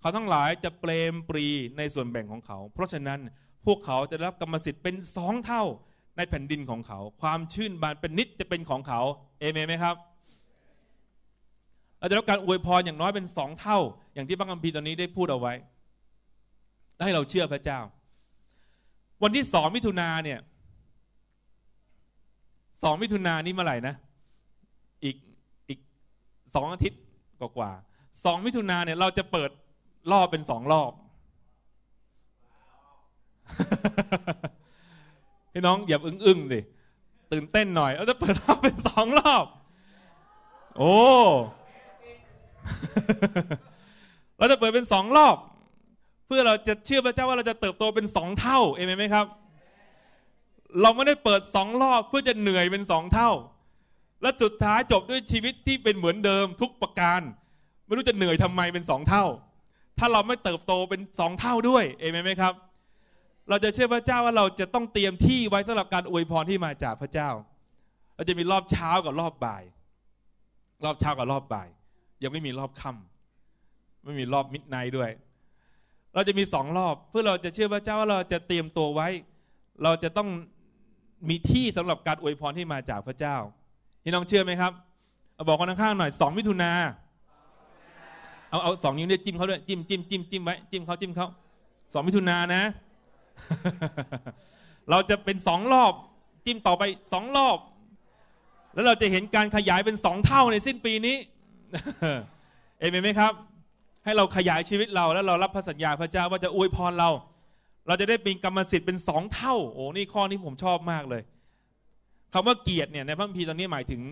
เขาทั้งหลายจะเปรมปรีในส่วนแบ่งของเขา เพราะฉะนั้นพวกเขาจะรับกรรมสิทธิ์เป็นสองเท่าในแผ่นดินของเขา ความชื่นบานเป็นนิดจะเป็นของเขา เอเมนไหมครับเราจะรับการอวยพรอย่างน้อยเป็นสองเท่า อย่างที่พระคัมภีร์ตอนนี้ได้พูดเอาไว้ให้เราเชื่อพระเจ้า วันที่สองมิถุนาเนี่ยสองมิถุนานี้เมื่อไหร่นะ อีกอีกสองอาทิตย์กว่ากว่าสองมิถุนาเนี่ย เราจะเปิดรอบเป็นสองรอบพี่น้องอย่าอึ้งอึ้งิตื่นเต้นหน่อย เราจะเปิดรอบเป็นสองรอบ โอ้เราจะเปิดเป็นสองรอบ เพื่อเราจะเชื่อพระเจ้าว่าเราจะเติบโตเป็นสองเท่าเอเมนไหมครับเราไม่ได้เปิดสองรอบเพื่อจะเหนื่อยเป็นสองเท่า และสุดท้ายจบด้วยชีวิตที่เป็นเหมือนเดิมทุกประการ ไม่รู้จะเหนื่อยทำไมเป็นสองเท่า ถ้าเราไม่เติบโตเป็นสองเท่าด้วย เอเมนไหมครับ เราจะเชื่อพระเจ้าว่าเราจะต้องเตรียมที่ไว้สำหรับการอวยพรที่มาจากพระเจ้าเราจะมีรอบเช้ากับรอบบ่าย รอบเช้ากับรอบบ่ายยังไม่มีรอบค่ำไม่มีรอบมิดไน์ด้วย เราจะมีสองรอบ เพื่อเราจะเชื่อพระเจ้าว่าเราจะเตรียมตัวไว้ เราจะต้องมีที่สำหรับการอวยพรที่มาจากพระเจ้า พี่น้องเชื่อไหมครับ เอาบอกคนข้างๆหน่อยสองมิถุนาเอาเอาสองนิ้วเนี่ยจิ้มเขาด้วยจิ้มจิ้มจิ้มจิ้มไว้จิ้มเขาจิ้มเขาสองมิถุนานะ เราจะเป็นสองรอบจิ้มต่อไปสองรอบ แล้วเราจะเห็นการขยายเป็นสองเท่าในสิ้นปีนี้เอเมนไหมครับ ให้เราขยายชีวิตเราแล้วเรารับพระสัญญาพระเจ้าว่าจะอวยพรเรา เราจะได้เป็นกรรมสิทธิ์เป็นสองเท่า โอ้นี่ข้อนี้ผมชอบมากเลย คำว่าเกียรติเนี่ยในพระคัมภีร์ตอนนี้หมายถึง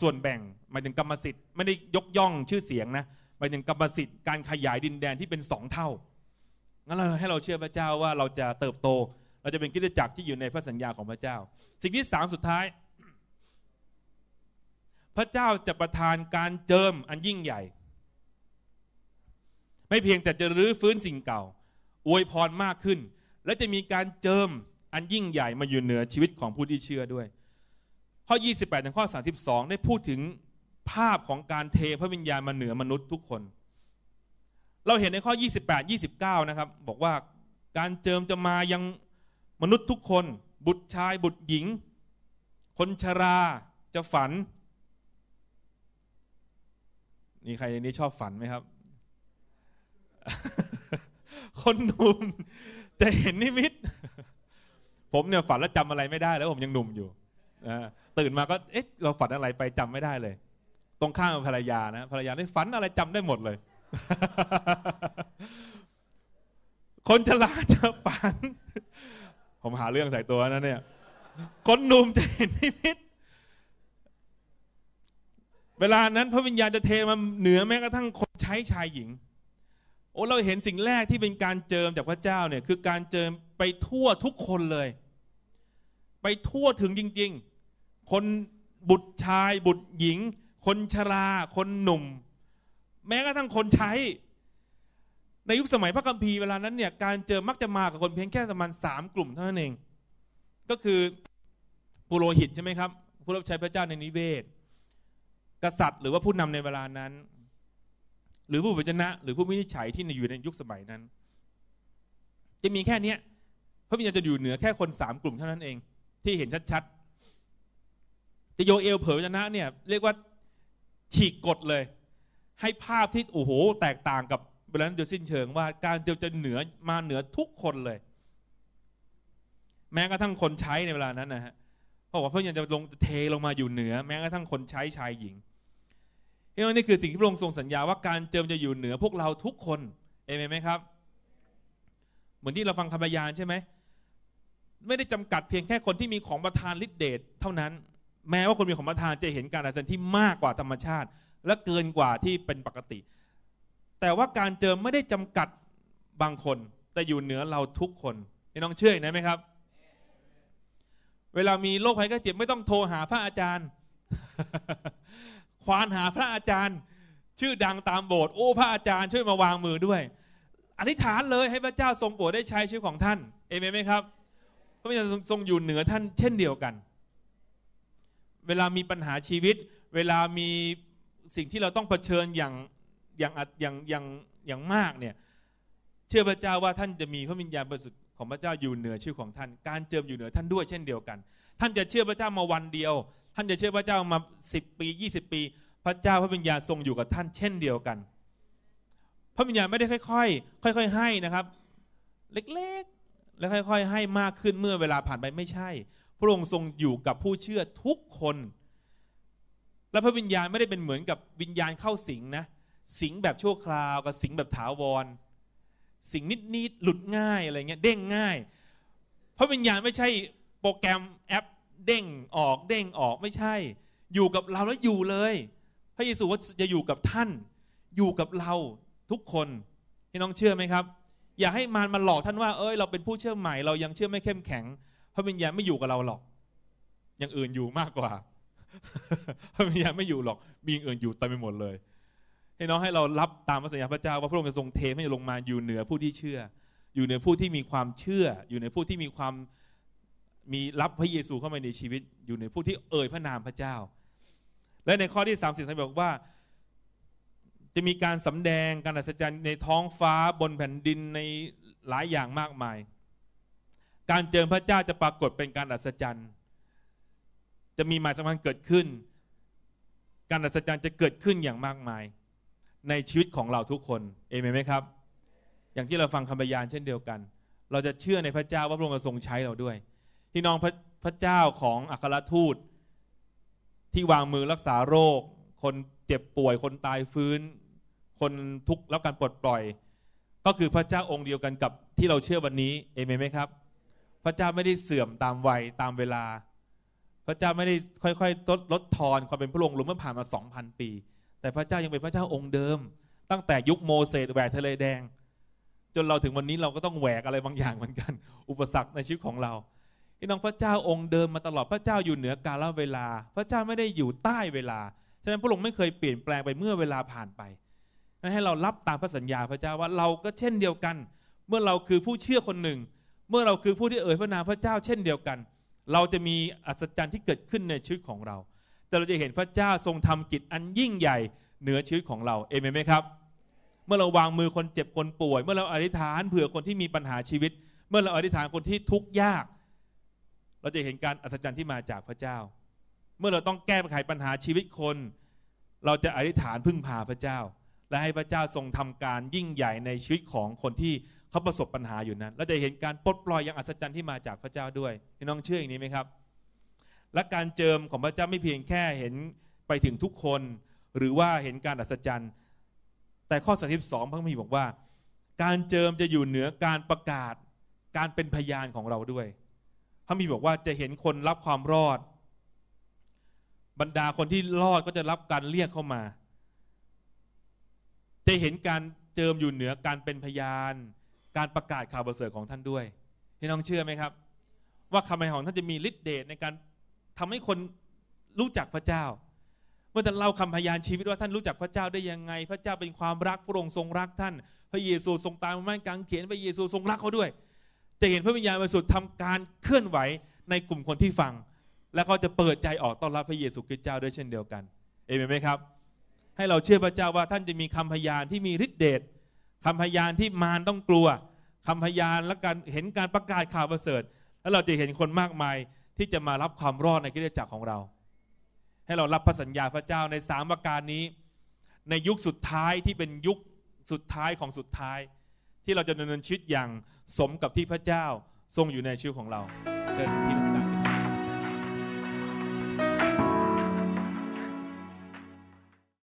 ส่วนแบ่งหมายถึงกรรมสิทธิ์ไม่ได้ยกย่องชื่อเสียงนะหมายถึงกรรมสิทธิ์การขยายดินแดนที่เป็นสองเท่างั้นเราให้เราเชื่อพระเจ้าว่าเราจะเติบโต เราจะเป็นกิจจักรที่อยู่ในพระสัญญาของพระเจ้า สิ่งที่สามสุดท้ายพระเจ้าจะประทานการเจิมอันยิ่งใหญ่ ไม่เพียงแต่จะรื้อฟื้นสิ่งเก่า อวยพรมากขึ้น และจะมีการเจิมอันยิ่งใหญ่มาอยู่เหนือชีวิตของผู้ที่เชื่อด้วย ข้อ 28 ถึงข้อ 32 ได้พูดถึงภาพของการเทพระวิญญาณมาเหนือมนุษย์ทุกคน เราเห็นในข้อ 28 29 นะครับบอกว่าการเจิมจะมายังมนุษย์ทุกคน บุตรชายบุตรหญิงคนชราจะฝันมีใครในนี้ชอบฝันไหมครับ คนหนุ่มจะเห็นนิมิต ผมเนี่ยฝันแล้วจำอะไรไม่ได้แล้ว ผมยังหนุ่มอยู่ตื่นมาก็ เอ๊ะ เราฝันอะไรไปจำไม่ได้เลย ตรงข้ามภรรยานะ ภรรยาได้ฝันอะไรจำได้หมดเลย คนฉลาดจะฝัน ผมหาเรื่องใส่ตัวนะเนี่ย คนหนุ่มจะเห็นนิมิตเวลานั้นพระวิญญาณจะเทมา เหนือแม้กระทั่งคนใช้ชายหญิงโอ้เราเห็นสิ่งแรกที่เป็นการเจิมจากพระเจ้าเนี่ยคือการเจิมไปทั่วทุกคนเลย ไปทั่วถึงจริงๆ คนบุตรชายบุตรหญิง คนชราคนหนุ่ม แม้กระทั่งคนใช้ ในยุคสมัยพระคัมภีร์เวลานั้นเนี่ยการเจิมมักจะมากับคนเพียงแค่ประมาณสามกลุ่มเท่านั้นเอง ก็คือปุโรหิตใช่ไหมครับผู้รับใช้พระเจ้าในนิเวศกษัตริย์หรือว่าผู้นำในเวลานั้น หรือผู้วิจนะ หรือผู้วินิจฉัยที่อยู่ในยุคสมัยนั้น จะมีแค่เนี้ยพระวิญญาณจะอยู่เหนือแค่คนสามกลุ่มเท่านั้นเอง ที่เห็นชัดๆ จะโยเอลเผยวิจนะเนี่ยเรียกว่าฉีกกฎเลย ให้ภาพที่โอ้โห แตกต่างกับเวลานั้เดวสิ้นเชิงว่าการเดียวจะเหนือมาเหนือทุกคนเลย แม้กระทั่งคนใช้ในเวลานั้นนะฮะเพราะว่าพระวิญญาณจะลงเทลงมาอยู่เหนือ แม้กระทั่งคนใช้ชายหญิงพี่น้องนี่คือสิ่งที่พระองค์ทรงสัญญาว่าการเจิมจะอยู่เหนือพวกเราทุกคน เอเมนไหมครับ เหมือนที่เราฟังคำพยานใช่ไหม ไม่ได้จำกัดเพียงแค่คนที่มีของประทานฤทธิเดชเท่านั้น แม้ว่าคนมีของประทานจะเห็นการอัศจรรย์ที่มากกว่าธรรมชาติ และเกินกว่าที่เป็นปกติ แต่ว่าการเจิมไม่ได้จำกัดบางคน แต่อยู่เหนือเราทุกคนพี่น้องเชื่อนะไหมครับ เวลามีโรคภัยไข้เจ็บไม่ต้องโทรหาพระอาจารย์ควานหาพระอาจารย์ชื่อดังตามโบสถ์โอ้พระอาจารย์ ช่วยมาวางมือด้วย อธิษฐานเลยให้พระเจ้าทรงโปรดได้ใช้ชื่อของท่านเอเมนไหมครับ พระวิญญาณทรงอยู่เหนือท่านเช่นเดียวกัน เวลามีปัญหาชีวิต เวลามีสิ่งที่เราต้องเผชิญอย่างอย่างอย่างอย่างอย่างมากเนี่ยเชื่อพระเจ้าว่าท่านจะมีพระวิญญาณบริสุทธิ์ของพระเจ้าอยู่เหนือชื่อของท่าน การเจิมอยู่เหนือท่านด้วยเช่นเดียวกัน ท่านจะเชื่อพระเจ้ามาวันเดียวท่านจะเชื่อพระเจ้ามาสิบปียี่สิบปีพระเจ้าพระวิญญาณทรงอยู่กับท่านเช่นเดียวกัน พระวิญญาณไม่ได้ค่อยๆค่อยๆให้นะครับ เล็กๆแล้วค่อยๆให้มากขึ้นเมื่อเวลาผ่านไปไม่ใช่ พระองค์ทรงอยู่กับผู้เชื่อทุกคน และพระวิญญาณไม่ได้เป็นเหมือนกับวิญญาณเข้าสิงนะสิงแบบชั่วคราวกับสิงแบบถาวร สิงนิดๆหลุดง่ายอะไรเงี้ยเด้งง่ายพระวิญญาณไม่ใช่โปรแกรมแอปเด้งออกเด้งออกไม่ใช่ อยู่กับเราแล้วอยู่เลย พระเยซูว่าจะอยู่กับท่าน อยู่กับเราทุกคนพี่น้องเชื่อไหมครับ อย่าให้มารมาหลอกท่านว่า เอ้ยเราเป็นผู้เชื่อใหม่เรายังเชื่อไม่เข้มแข็ง พระวิญญาณไม่อยู่กับเราหรอกอย่างอื่นอยู่มากกว่า พระวิญญาณไม่อยู่หรอกมีอื่นอยู่เต็มไปหมดเลยให้น้องให้เรารับตามพระสัญญาพระเจ้าว่าพระองค์จะทรงเทให้ลงมาอยู่เหนือผู้ที่เชื่อ อยู่เหนือผู้ที่มีความเชื่อ อยู่เหนือผู้ที่มีความมีรับพระเยซูเข้ามาในชีวิตอยู่ในผู้ที่เอ่ยพระนามพระเจ้า และในข้อที่สามสิบสบอกว่าจะมีการสาแดงการอัศจรรย์ในท้องฟ้าบนแผ่นดินในหลายอย่างมากมาย การเจิมพระเจ้าจะปรากฏเป็นการอัศจรรย์จะมีหมายสำคัญเกิดขึ้น การอัศจรรย์จะเกิดขึ้นอย่างมากมาย ในชีวิตของเราทุกคนเอเมนไหมครับ อย่างที่เราฟังคำพยานเช่นเดียวกัน เราจะเชื่อในพระเจ้าว่าพระองค์ทรงใช้เราด้วยพี่น้องพระพระเจ้าของอัครทูต ที่วางมือรักษาโรค คนเจ็บป่วยคนตายฟื้น คนทุกข์แล้วการปลดปล่อย ก็คือพระเจ้าองค์เดียวกันกับที่เราเชื่อวันนี้เอเมนไหมครับ พระเจ้าไม่ได้เสื่อมตามวัยตามเวลา พระเจ้าไม่ได้ค่อยๆลดลดทอนความเป็นพระองค์ลงเมื่อผ่านมาสองพันปี แต่พระเจ้ายังเป็นพระเจ้าองค์เดิมตั้งแต่ยุคโมเสสแหวกทะเลแดง จนเราถึงวันนี้เราก็ต้องแหวกอะไรบางอย่างเหมือนกัน อุปสรรคในชีวิตของเราพี่น้องพระเจ้าองค์เดิมมาตลอดพระเจ้าอยู่เหนือกาลเวลาพระเจ้าไม่ได้อยู่ใต้เวลาฉะนั้นพระองค์ไม่เคยเปลี่ยนแปลงไปเมื่อเวลาผ่านไปให้เรารับตามพระสัญญาพระเจ้าว่าเราก็เช่นเดียวกัน เมื่อเราคือผู้เชื่อคนหนึ่ง เมื่อเราคือผู้ที่เอ่ยพระนามพระเจ้าเช่นเดียวกัน เราจะมีอัศจรรย์ที่เกิดขึ้นในชีวิตของเรา แต่เราจะเห็นพระเจ้าทรงทำกิจอันยิ่งใหญ่เหนือชีวิตของเราเอเมนไหมครับ เมื่อเราวางมือคนเจ็บคนป่วย เมื่อเราอธิษฐานเผื่อคนที่มีปัญหาชีวิต เมื่อเราอธิษฐานคนที่ทุกข์ยากเราจะเห็นการอัศจรรย์ที่มาจากพระเจ้า เมื่อเราต้องแก้ไขปัญหาชีวิตคน เราจะอธิษฐานพึ่งพาพระเจ้า และให้พระเจ้าทรงทำการยิ่งใหญ่ในชีวิตของคนที่เขาประสบปัญหาอยู่นั้น เราจะเห็นการปลดปล่อยอย่างอัศจรรย์ที่มาจากพระเจ้าด้วยน้องเชื่ออย่างนี้ไหมครับและการเจิมของพระเจ้าไม่เพียงแค่เห็นไปถึงทุกคน หรือว่าเห็นการอัศจรรย์ แต่ข้อสสถิตองพระมีบอกว่า การเจิมจะอยู่เหนือการประกาศการเป็นพยานของเราด้วยพระมีบอกว่าจะเห็นคนรับความรอด บรรดาคนที่รอดก็จะรับการเรียกเข้ามา จะเห็นการเจิมอยู่เหนือการเป็นพยาน การประกาศข่าวประเสริฐของท่านด้วยพี่น้องเชื่อไหมครับ ว่าคำให้ของท่านจะมีฤทธิ์เดชในการทำให้คนรู้จักพระเจ้า เมื่อท่านเล่าคำพยานชีวิตว่าท่านรู้จักพระเจ้าได้ยังไง พระเจ้าเป็นความรักพระองค์ทรงรักท่าน พระเยซูทรงตายมาม่กางเขียนพระเยซูทรงรักเขาด้วยจะเห็นพระวิญญาณบริสุทธิ์ทำการเคลื่อนไหวในกลุ่มคนที่ฟัง และเขาจะเปิดใจออกต้อนรับพระเยซูคริสต์เจ้าด้วยเช่นเดียวกัน เอเมนไหมครับ ให้เราเชื่อพระเจ้าว่าท่านจะมีคำพยานที่มีฤทธิเดชคำพยานที่มารต้องกลัวคำพยานและการเห็นการประกาศข่าวประเสริฐ แล้วเราจะเห็นคนมากมายที่จะมารับความรอดในกิจจักรของเรา ให้เรารับพระสัญญาพระเจ้าในสามประการนี้ ในยุคสุดท้ายที่เป็นยุคสุดท้ายของสุดท้ายที่เราจะดำเนินชีวิตอย่างสมกับที่พระเจ้า ทรงอยู่ในชีวิตของเราเชิญพี่นัง